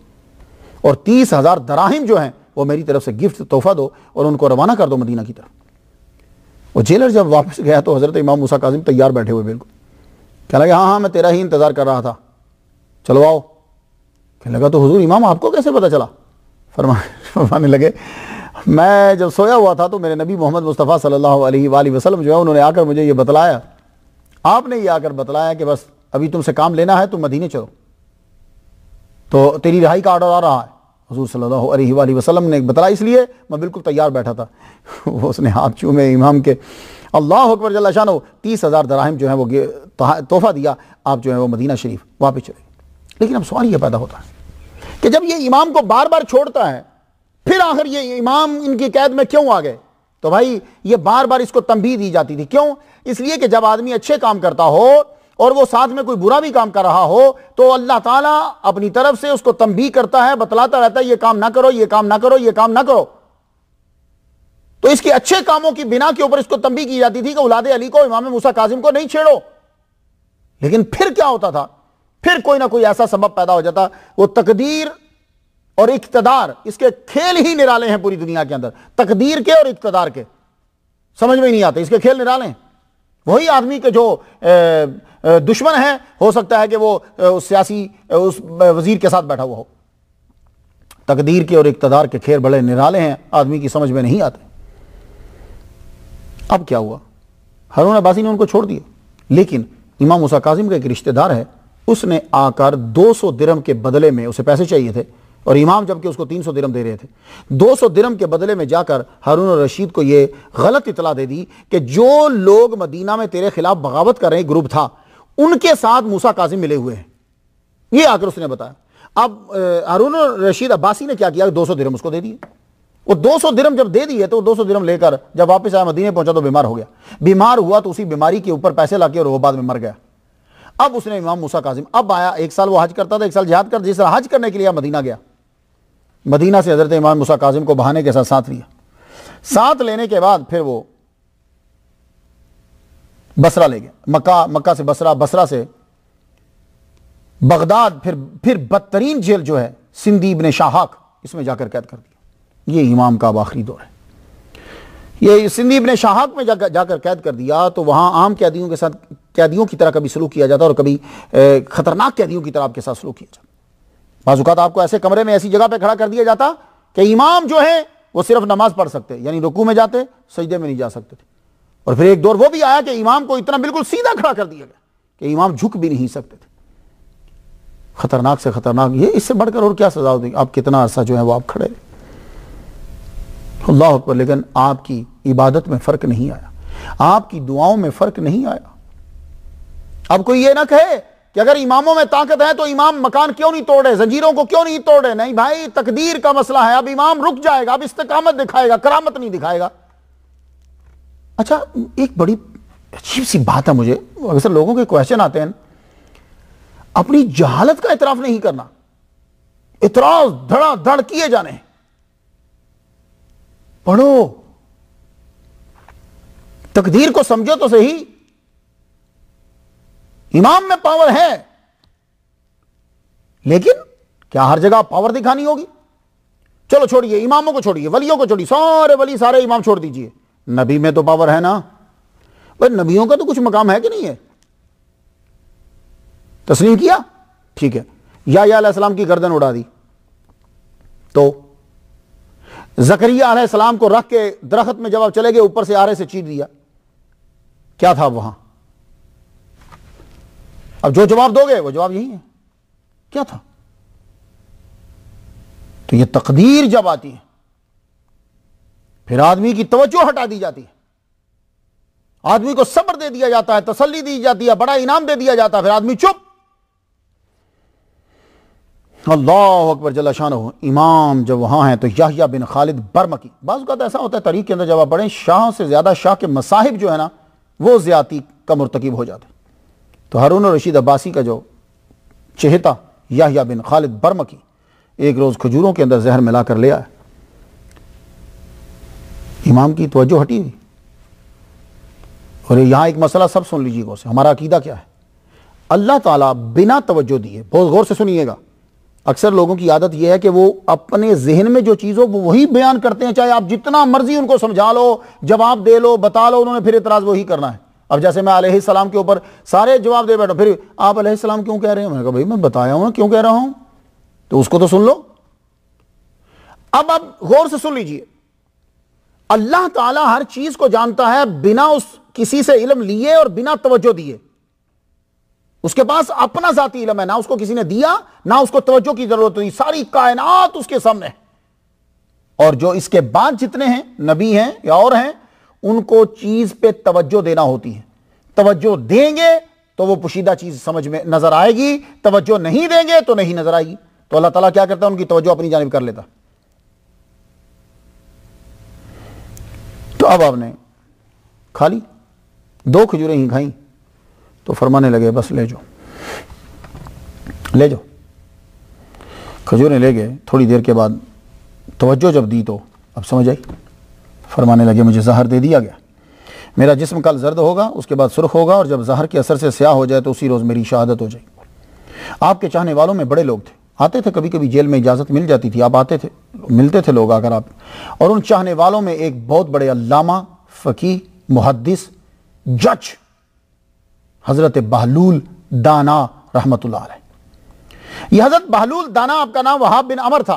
और तीस हजार दराहिम जो हैं वो मेरी तरफ से गिफ्ट तोहफा दो और उनको रवाना कर दो मदीना की तरफ और जेलर जब वापस गया तो हज़रत इमाम मुसा काजिम तैयार बैठे हुए बिल्कुल कह लगे हाँ हाँ मैं तेरा ही इंतज़ार कर रहा था चलो आओ कहने लगा तो हुजूर इमाम आपको कैसे पता चला फरमा फरमाने लगे मैं जब सोया हुआ था तो मेरे नबी मोहम्मद मुस्तफ़ा सल्लल्लाहु अलैहि वसल्लम जो है उन्होंने आकर मुझे ये बतलाया आपने ये आकर बतलाया कि बस अभी तुमसे काम लेना है तुम मदीने चलो तो तेरी रिहाई का ऑर्डर आ रहा है हजूर सल्लल्लाहु अलैहि वसल्लम ने बताया इसलिए मैं बिल्कुल तैयार बैठा था *laughs* वो उसने हाथ चूमे इमाम के अल्लाह अकबर जल्ला शाह तीस हज़ार दराहम जो है वो तोहफ़ा दिया आप जो है वो मदीना शरीफ वापस चले लेकिन अब सवाल यह पैदा होता है कि जब यह इमाम को बार बार छोड़ता है फिर आखिर यह इमाम इनकी कैद में क्यों आ गए तो भाई यह बार बार इसको तंबी दी जाती थी क्यों इसलिए कि जब आदमी अच्छे काम करता हो और वो साथ में कोई बुरा भी काम कर रहा हो तो अल्लाह ताला अपनी तरफ से उसको तंबी करता है बतलाता रहता है ये काम ना करो ये काम ना करो ये काम ना करो तो इसके अच्छे कामों की बिना के ऊपर इसको तंबी की जाती थी कि उलादे अली को इमाम मूसा काजिम को नहीं छेड़ो लेकिन फिर क्या होता था फिर कोई ना कोई ऐसा सबब पैदा हो जाता वो तकदीर और इकतदार इसके खेल ही निराले हैं पूरी दुनिया के अंदर तकदीर के और इकतदार के समझ में नहीं आते इसके खेल निराले वही आदमी के जो ए, ए, दुश्मन है हो सकता है कि वो उस सियासी उस वजीर के साथ बैठा हुआ हो तकदीर के और इकतदार के खेल बड़े निराले हैं आदमी की समझ में नहीं आते अब क्या हुआ हरून अब्बासी ने उनको छोड़ दिया लेकिन इमाम मुसा काजिम का एक रिश्तेदार है उसने आकर 200 दिरम के बदले में उसे पैसे चाहिए थे और इमाम जबकि उसको 300 दिरम दे रहे थे 200 दिरम के बदले में जाकर हारून रशीद को यह गलत इतला दे दी कि जो लोग मदीना में तेरे खिलाफ बगावत कर रहे ग्रुप था उनके साथ मूसा काजिम मिले हुए हैं यह आकर उसने बताया अब हारून रशीद अब्बासी ने क्या किया दो सौ दिरम उसको दे दिए वो दो सौ दिरम जब दे दिए तो दो सौ दिरम लेकर जब वापस आया मदीने पहुंचा तो बीमार हो गया बीमार हुआ तो उसी बीमारी के ऊपर पैसे लाके और वो बाद में मर गया अब उसने इमाम मूसा काजिम अब आया एक साल वो हज करता था एक साल जहाद कर जिस तरह हज करने के लिए मदीना गया मदीना से हज़रत इमाम मूसा काजिम को बहाने के साथ साथ लिया साथ लेने के बाद फिर वो बसरा ले गया मक्का मक्का से बसरा बसरा से बगदाद फिर फिर बदतरीन जेल जो है सिंदीब ने शाहक इसमें जाकर कैद कर दिया ये इमाम का आखिरी दौर है ये सिंधी इबन शाहक में जाकर जाकर कैद कर दिया तो वहाँ आम कैदियों के साथ कैदियों की तरह कभी सलूक किया जाता और कभी ख़तरनाक कैदियों की तरह आपके साथ सलूक किया जाता बाजूक़ात आपको ऐसे कमरे में ऐसी जगह पर खड़ा कर दिया जाता कि इमाम जो है वो सिर्फ नमाज पढ़ सकते यानी रुकू में जाते सजदे में नहीं जा सकते थे और फिर एक दौर वो भी आया कि इमाम को इतना बिल्कुल सीधा खड़ा कर दिया गया कि इमाम झुक भी नहीं सकते थे खतरनाक से खतरनाक ये इससे बढ़कर और क्या सजा होती आप कितना अरसा जो है वो आप खड़े अल्लाह अकबर लेकिन आपकी इबादत में फ़र्क नहीं आया आपकी दुआओं में फ़र्क नहीं आया अब कोई ये ना कहे कि अगर इमामों में ताकत है तो इमाम मकान क्यों नहीं तोड़े जंजीरों को क्यों नहीं तोड़े नहीं भाई तकदीर का मसला है अब इमाम रुक जाएगा अब इस्तकामत दिखाएगा करामत नहीं दिखाएगा अच्छा एक बड़ी अजीब सी बात है मुझे अक्सर लोगों के क्वेश्चन आते हैं अपनी जहालत का इतराफ नहीं करना इतराज धड़ा धड़ किए जाने हैं पढ़ो तकदीर को समझो तो सही इमाम में पावर है लेकिन क्या हर जगह पावर दिखानी होगी चलो छोड़िए इमामों को छोड़िए वलियों को छोड़िए सारे वली सारे इमाम छोड़ दीजिए नबी में तो पावर है ना भाई नबियों का तो कुछ मकाम है कि नहीं है तस्लीम किया ठीक है या, या की गर्दन उड़ा दी तो जकरिया सलाम को रख के दरख्त में जब आप चले गए ऊपर से आरे से चीर दिया क्या था वहां अब जो जवाब दोगे वो जवाब यही है क्या था तो ये तकदीर जब आती है फिर आदमी की तवज्जो हटा दी जाती है आदमी को सब्र दे दिया जाता है तसल्ली दी जाती है बड़ा इनाम दे दिया जाता है फिर आदमी चुप अल्लाह अकबर जला शान इमाम जब वहाँ हैं तो याहिया बिन खालिद बर्मकी तो ऐसा होता है तारीख के अंदर जब आप पढ़ें शाह से ज़्यादा शाह के मसाहिब जो है ना वो ज़्यादा का मरतकब हो जाते तो हारून रशीद अब्बासी का जो चेहता याहिया बिन खालिद बर्मकी एक रोज़ खजूरों के अंदर जहर मिला कर ले आए इमाम की तोज्जो हटी हुई और यहाँ एक मसला सब सुन लीजिएगा उसे हमारा अकीदा क्या है अल्लाह ताला बिना तवज्जो दिए बहुत गौर से सुनिएगा अक्सर लोगों की आदत यह है कि वो अपने जहन में जो चीज़ हो वो वही बयान करते हैं चाहे आप जितना मर्जी उनको समझा लो जवाब दे लो बता लो उन्होंने फिर इतराज़ वही करना है अब जैसे मैं आलाम के ऊपर सारे जवाब दे बैठा फिर आप आलम क्यों कह रहे हैं मैंने कहा भाई मैं बताया हूँ क्यों कह रहा हूँ तो उसको तो सुन लो अब आप गौर से सुन लीजिए अल्लाह ताला हर चीज़ को जानता है बिना उस किसी से इलम लिए और बिना तवज्जो दिए उसके पास अपना जाती इलम है ना उसको किसी ने दिया ना उसको तवज्जो की जरूरत हुई सारी कायनात उसके सामने और जो इसके बाद जितने हैं नबी हैं या और हैं उनको चीज पे तवज्जो देना होती है तवज्जो देंगे तो वो पुशीदा चीज समझ में नजर आएगी तवज्जो नहीं देंगे तो नहीं नजर आएगी तो अल्लाह ताला क्या करता है उनकी तवज्जो अपनी जानब कर लेता तो अब आपने खाली दो खजूरें ही खाई तो फरमाने लगे बस ले जाओ ले जाओ खजूरें ले गए थोड़ी देर के बाद तवज्जो जब दी तो अब समझ आई फरमाने लगे मुझे जहर दे दिया गया मेरा जिस्म कल जर्द होगा उसके बाद सुर्ख होगा और जब जहर के असर से स्याह हो जाए तो उसी रोज़ मेरी शहादत हो जाएगी आपके चाहने वालों में बड़े लोग थे आते थे कभी कभी जेल में इजाज़त मिल जाती थी आप आते थे मिलते थे लोग आकर आप और उन चाहने वालों में एक बहुत बड़े अलामा फ़कीह मुहदस जज हज़रत बहलूल दाना रहमत यह हज़रत बहलूल दाना आपका नाम वहाब बिन अमर था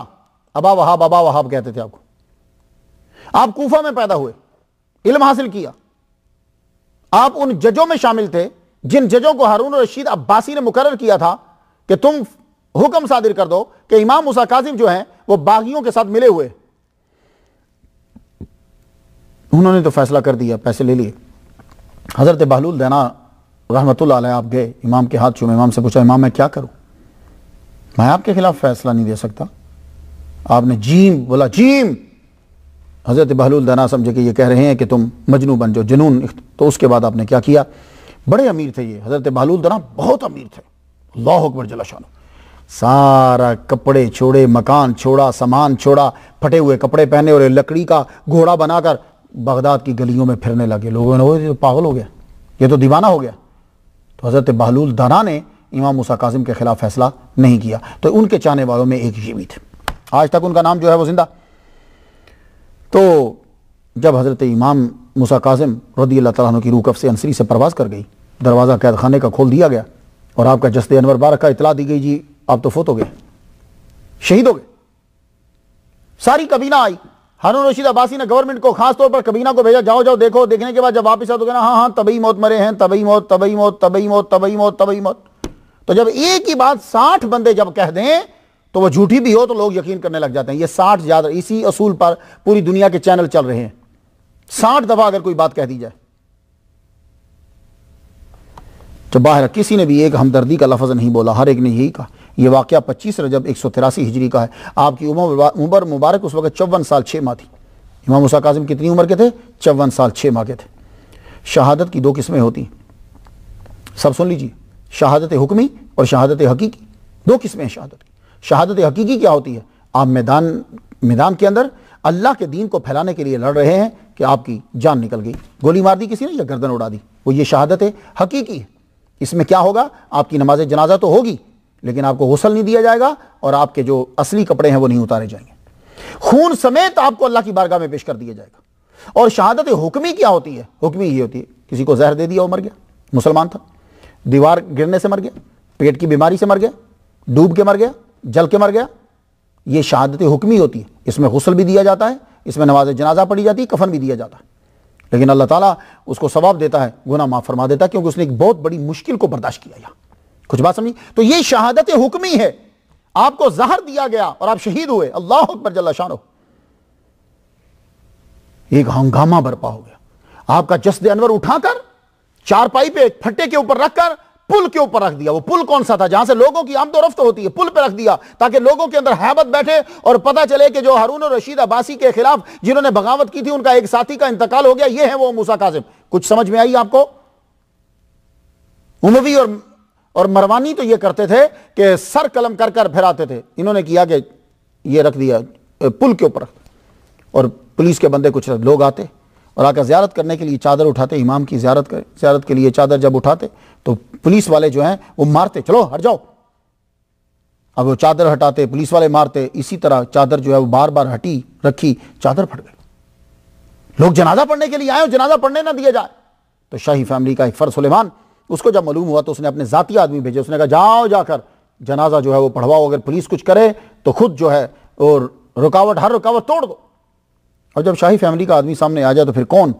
अबा वहाब अबा वहाब कहते थे आपको आप कोफा में पैदा हुए इल्म हासिल किया आप उन जजों में शामिल थे जिन जजों को हारून रशीद अब्बासी ने मुकर किया था कि तुम हुक्म सादिर कर दो कि इमाम मुसा काजिम जो है वह बागियों के साथ मिले हुए उन्होंने तो फैसला कर दिया पैसे ले लिए हजरत बहलूल देना रहमत आप गए इमाम के हाथ चूमे इमाम से पूछा इमाम मैं क्या करूँ मैं आपके खिलाफ फैसला नहीं दे सकता आपने जीम बोला जीम हज़रत बहलुल दना समझे कि ये कह रहे हैं कि तुम मजनू बन जाओ जुनून तो उसके बाद आपने क्या किया बड़े अमीर थे ये हज़रत बहलुल दना बहुत अमीर थे अल्लाह अकबर जला शान सारा कपड़े छोड़े मकान छोड़ा सामान छोड़ा फटे हुए कपड़े पहने और लकड़ी का घोड़ा बनाकर बगदाद की गलियों में फिरने लगे लोगों ने वो तो पागल हो गया ये तो दीवाना हो गया तो हज़रत बहलूल दाना ने इमाम मूसा कासिम के ख़िलाफ़ फैसला नहीं किया तो उनके चाहने वालों में एक ये भी थे आज तक उनका नाम जो है वो जिंदा तो जब हज़रत इमाम मूसा कासिम रदी अल्लाह तला की रूकफ से अंसरी से परवाज़ कर गई दरवाज़ा कैद खाने का खोल दिया गया और आपका जस्ते अनवर बारक का इतला दी गई जी आप तो फोत हो गए शहीद हो गए सारी कबीना आई हारून रशीद अब्बासी ने गवर्नमेंट को खास तौर पर कबीना को भेजा जाओ जाओ देखो देखने के बाद जब वापस आओ तो कहना हाँ हाँ तबई मौत मरे हैं तबई मौत तबई मौत तबई मौत तबई मौत तबई मौत तो जब एक ही बात साठ बंदे जब कह दें तो वह झूठी भी हो तो लोग यकीन करने लग जाते हैं ये साठ याद इसी असूल पर पूरी दुनिया के चैनल चल रहे हैं साठ दफा अगर कोई बात कह दी जाए तो बाहर किसी ने भी एक हमदर्दी का लफज नहीं बोला हर एक ने यही कहा ये वाक़ पच्चीस रजब एक सौ तिरासी हिजरी का है आपकी उम्र उम्र मुबारक उस वक्त चौवन साल छः माह थी इमाम मुसा काजम कितनी उम्र के थे चौवन साल छः माह के थे शहादत की दो किस्में होती सब सुन लीजिए शहादत हुक्मी और शहादत हकीकी दो किस्में हैं शहादत की शहादत हकीकी क्या होती है आप मैदान मैदान के अंदर अल्लाह के दीन को फैलाने के लिए लड़ रहे हैं कि आपकी जान निकल गई गोली मार दी किसी ने या गर्दन उड़ा दी वो ये शहादत है हकीकी है इसमें क्या होगा आपकी नमाज जनाजा तो होगी लेकिन आपको गसल नहीं दिया जाएगा और आपके जो असली कपड़े हैं वो नहीं उतारे जाएंगे खून समेत आपको अल्लाह की बारगाह में पेश कर दिया जाएगा और शहादत हुक्मी क्या होती है हुक्मी ये होती है किसी को जहर दे दिया और मर गया मुसलमान था दीवार गिरने से मर गया पेट की बीमारी से मर गया डूब के मर गया जल के मर गया ये शहादत हुक्मी होती है इसमें गसल भी दिया जाता है इसमें नमाज जनाजा पढ़ी जाती है कफन भी दिया जाता है लेकिन अल्लाह ताला उसको सवाब देता है गुना माफ़ फरमा देता है क्योंकि उसने एक बहुत बड़ी मुश्किल को बर्दाश्त किया यहाँ कुछ बात समझी तो ये शहादत हुक्मी है आपको जहर दिया गया और आप शहीद हुए अल्लाह अकबर जल्ला शाह एक हंगामा बर्पा हो गया आपका जसद अनवर उठाकर चारपाई पे फट्टे के ऊपर रखकर पुल के ऊपर रख दिया वो पुल कौन सा था जहां से लोगों की आमदोरफ्त होती है पुल पे रख दिया ताकि लोगों के अंदर हैबत बैठे और पता चले कि जो हारून और रशीद अबासी के खिलाफ जिन्होंने बगावत की थी उनका एक साथी का इंतकाल हो गया ये है वो मूसा काजिम कुछ समझ में आई आपको उमवी और और मरवानी तो ये करते थे कि सर कलम कर कर फहराते थे इन्होंने किया कि ये रख दिया पुल के ऊपर और पुलिस के बंदे कुछ लोग आते और आकर ज्यारत करने के लिए चादर उठाते इमाम की ज्यारत कर ज्यारत के लिए चादर जब उठाते तो पुलिस वाले जो हैं वो मारते चलो हट जाओ अब वो चादर हटाते पुलिस वाले मारते इसी तरह चादर जो है वो बार बार हटी रखी चादर फट गई लोग जनाजा पढ़ने के लिए आए जनाजा पढ़ने ना दिया जाए तो शाही फैमिली का एक फर्ज सुलेमान उसको जब मालूम हुआ तो उसने अपने ज़ाती आदमी भेजे उसने कहा जाओ जाकर जनाजा जो है वो पढ़वाओ अगर पुलिस कुछ करे तो खुद जो है और रुकावट हर रुकावट तोड़ दो और जब शाही फैमिली का आदमी सामने आ जाए तो फिर कौन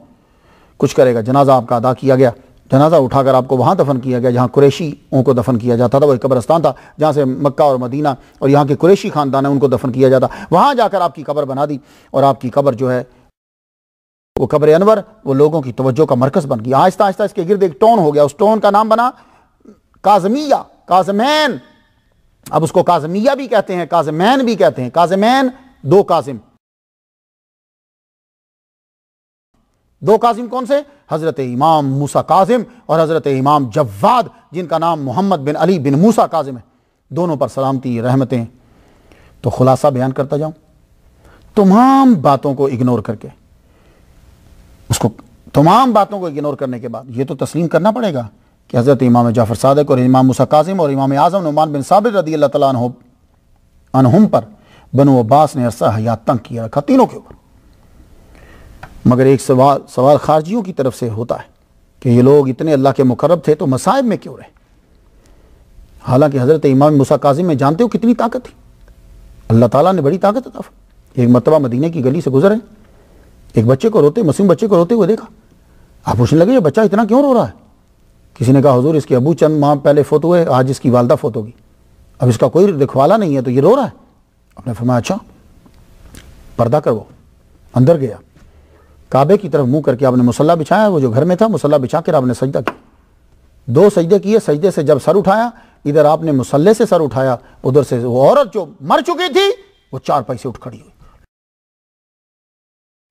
कुछ करेगा जनाजा आपका अदा किया गया जनाजा उठाकर आपको वहाँ दफन किया गया जहाँ कुरेशी उनको दफन किया जाता था वो एक कब्रस्तान था जहाँ से मक्का और मदीना और यहाँ के कुरेशी ख़ानदान है उनको दफन किया जाता वहाँ जाकर आपकी कब्र बना दी और आपकी कब्र जो है वो कब्र अनवर वो लोगों की तवज्जो का मरकज़ बन गया आहिस्ता आहिस्ता इसके गिरद एक टोन हो गया उस टोन का नाम बना काजमिया काजमैन अब उसको काजमिया भी कहते हैं काजमैन भी कहते हैं काजमैन दो काजिम दो काजिम कौन से हज़रत इमाम मूसा काजिम और हज़रत इमाम जव्वाद जिनका नाम मोहम्मद बिन अली बिन मूसा काजिम है दोनों पर सलामती रहमतें तो खुलासा बयान करता जाऊं तमाम बातों को इग्नोर करके उसको तमाम बातों को इग्नोर करने के बाद ये तो तस्लीम करना पड़ेगा कि हज़रत इमाम जाफ़र सदक और इमाम मुसा काजिम और इमाम आज़म नुमान बिन साबिर रदी अल्लाह तहम पर बनो अब्बास ने अरसा हयात तंग किया रखा तीनों के ऊपर मगर एक सवाल सवाल खारजियों की तरफ से होता है कि ये लोग इतने अल्लाह के मुकरब थे तो मसाइब में क्यों रहे हालांकि हज़रत इमाम मुसा काजिम में जानते हो कितनी ताकत थी अल्लाह ताला ने बड़ी ताकत था एक मरतबा मदीने की गली से गुजरे एक बच्चे को रोते मुस्लिम बच्चे को रोते हुए देखा आप पूछने लगे ये बच्चा इतना क्यों रो रहा है किसी ने कहा हजूर इसके अबू चंद माँ पहले फोत हुए आज इसकी वालदा फोत होगी अब इसका कोई रखवाला नहीं है तो ये रो रहा है आपने फरमाया अच्छा पर्दा करो अंदर गया काबे की तरफ मुंह करके आपने मुसल्ला बिछाया वो जो घर में था मुसल्ला बिछा कर आपने सजदा किया दो सजदे किए सजदे से जब सर उठाया इधर आपने मुसल्ले से सर उठाया उधर से वो औरत जो मर चुकी थी वो चार पैसे उठ खड़ी हुई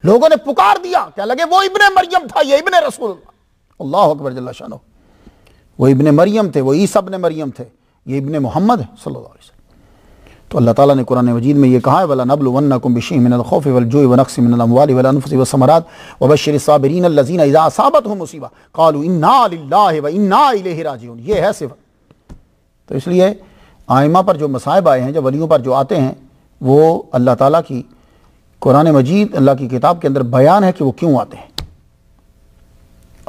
लोगों ने पुकार दिया क्या लगे वो इबन मरियम था ये इबन रसूल अल्लाह अकबर जल्ला शाह वो इबन मरियम थे वो ईसा इबन मरियम थे ये इबन मोहम्मद है सल्लल्लाहु तो अल्लाह ताला ने कुरान मजीद में ये कहा है वाला नबल वन्ना कुम बिशी मिनल खौफ वल जुय वनक्स मिनल अमवाल वल अनफुस व समरात व बशर साबिरीन अल्लजीना इजा असाबतहुम मुसीबा कालू इन्ना लिल्लाहि व इन्ना इलैहि राजिऊन ये है सिर्फ तो इसलिए आइमा पर जो मसाइब आए हैं जो वलियों पर जो आते हैं वो अल्लाह ताला की कुरान मजीद अल्लाह की किताब के अंदर बयान है कि वो क्यों आते हैं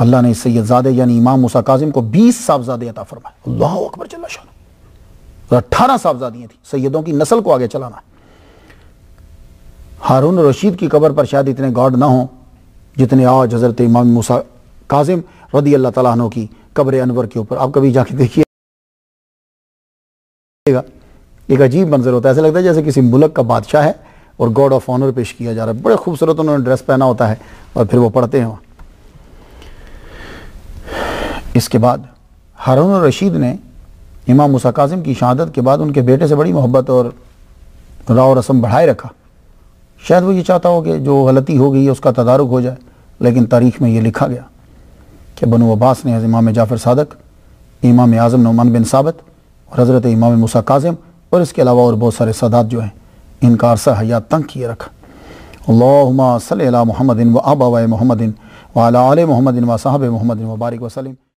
अल्लाह ने सैदजादे यानी इमाम मुसा काजिम को बीस साहबजादे अता फरमाए अल्लाह अकबर चला शाह अट्ठारह साहबजादियां थी सैदों की नस्ल को आगे चलाना हारून रशीद की कबर पर शायद इतने गॉड ना हो जितने आज हज़रत इमाम मुसा काजिम रदी अल्लाह तला की कब्र अनवर के ऊपर आप कभी जाके देखिएगा एक अजीब मंजर होता है ऐसा लगता है जैसे किसी मुल्क का बादशाह है और गॉड ऑफ ऑनर पेश किया जा रहा है बड़े खूबसूरत उन्होंने ड्रेस पहना होता है और फिर वो पढ़ते हैं वहाँ इसके बाद हारून रशीद ने इमाम मुसा की शहादत के बाद उनके बेटे से बड़ी मोहब्बत और राव रसम बढ़ाए रखा शायद वो ये चाहता हो कि जो गलती हो गई है उसका तदारुक हो जाए लेकिन तारीख में ये लिखा गया कि बनु अब्बास ने इमाम जाफ़र सादक इमाम आज़म नौमान बिन साबित और हज़रत इमाम मूसा काजिम और इसके अलावा और बहुत सारे सदात जो हैं इनकार से हयात तंग किए रखा अल्लाहुम्मा सल्ली अला व अबा मोहम्मदिन वाला आल मोहम्मदिन व साहब मोहम्मदिन वबारक वसलम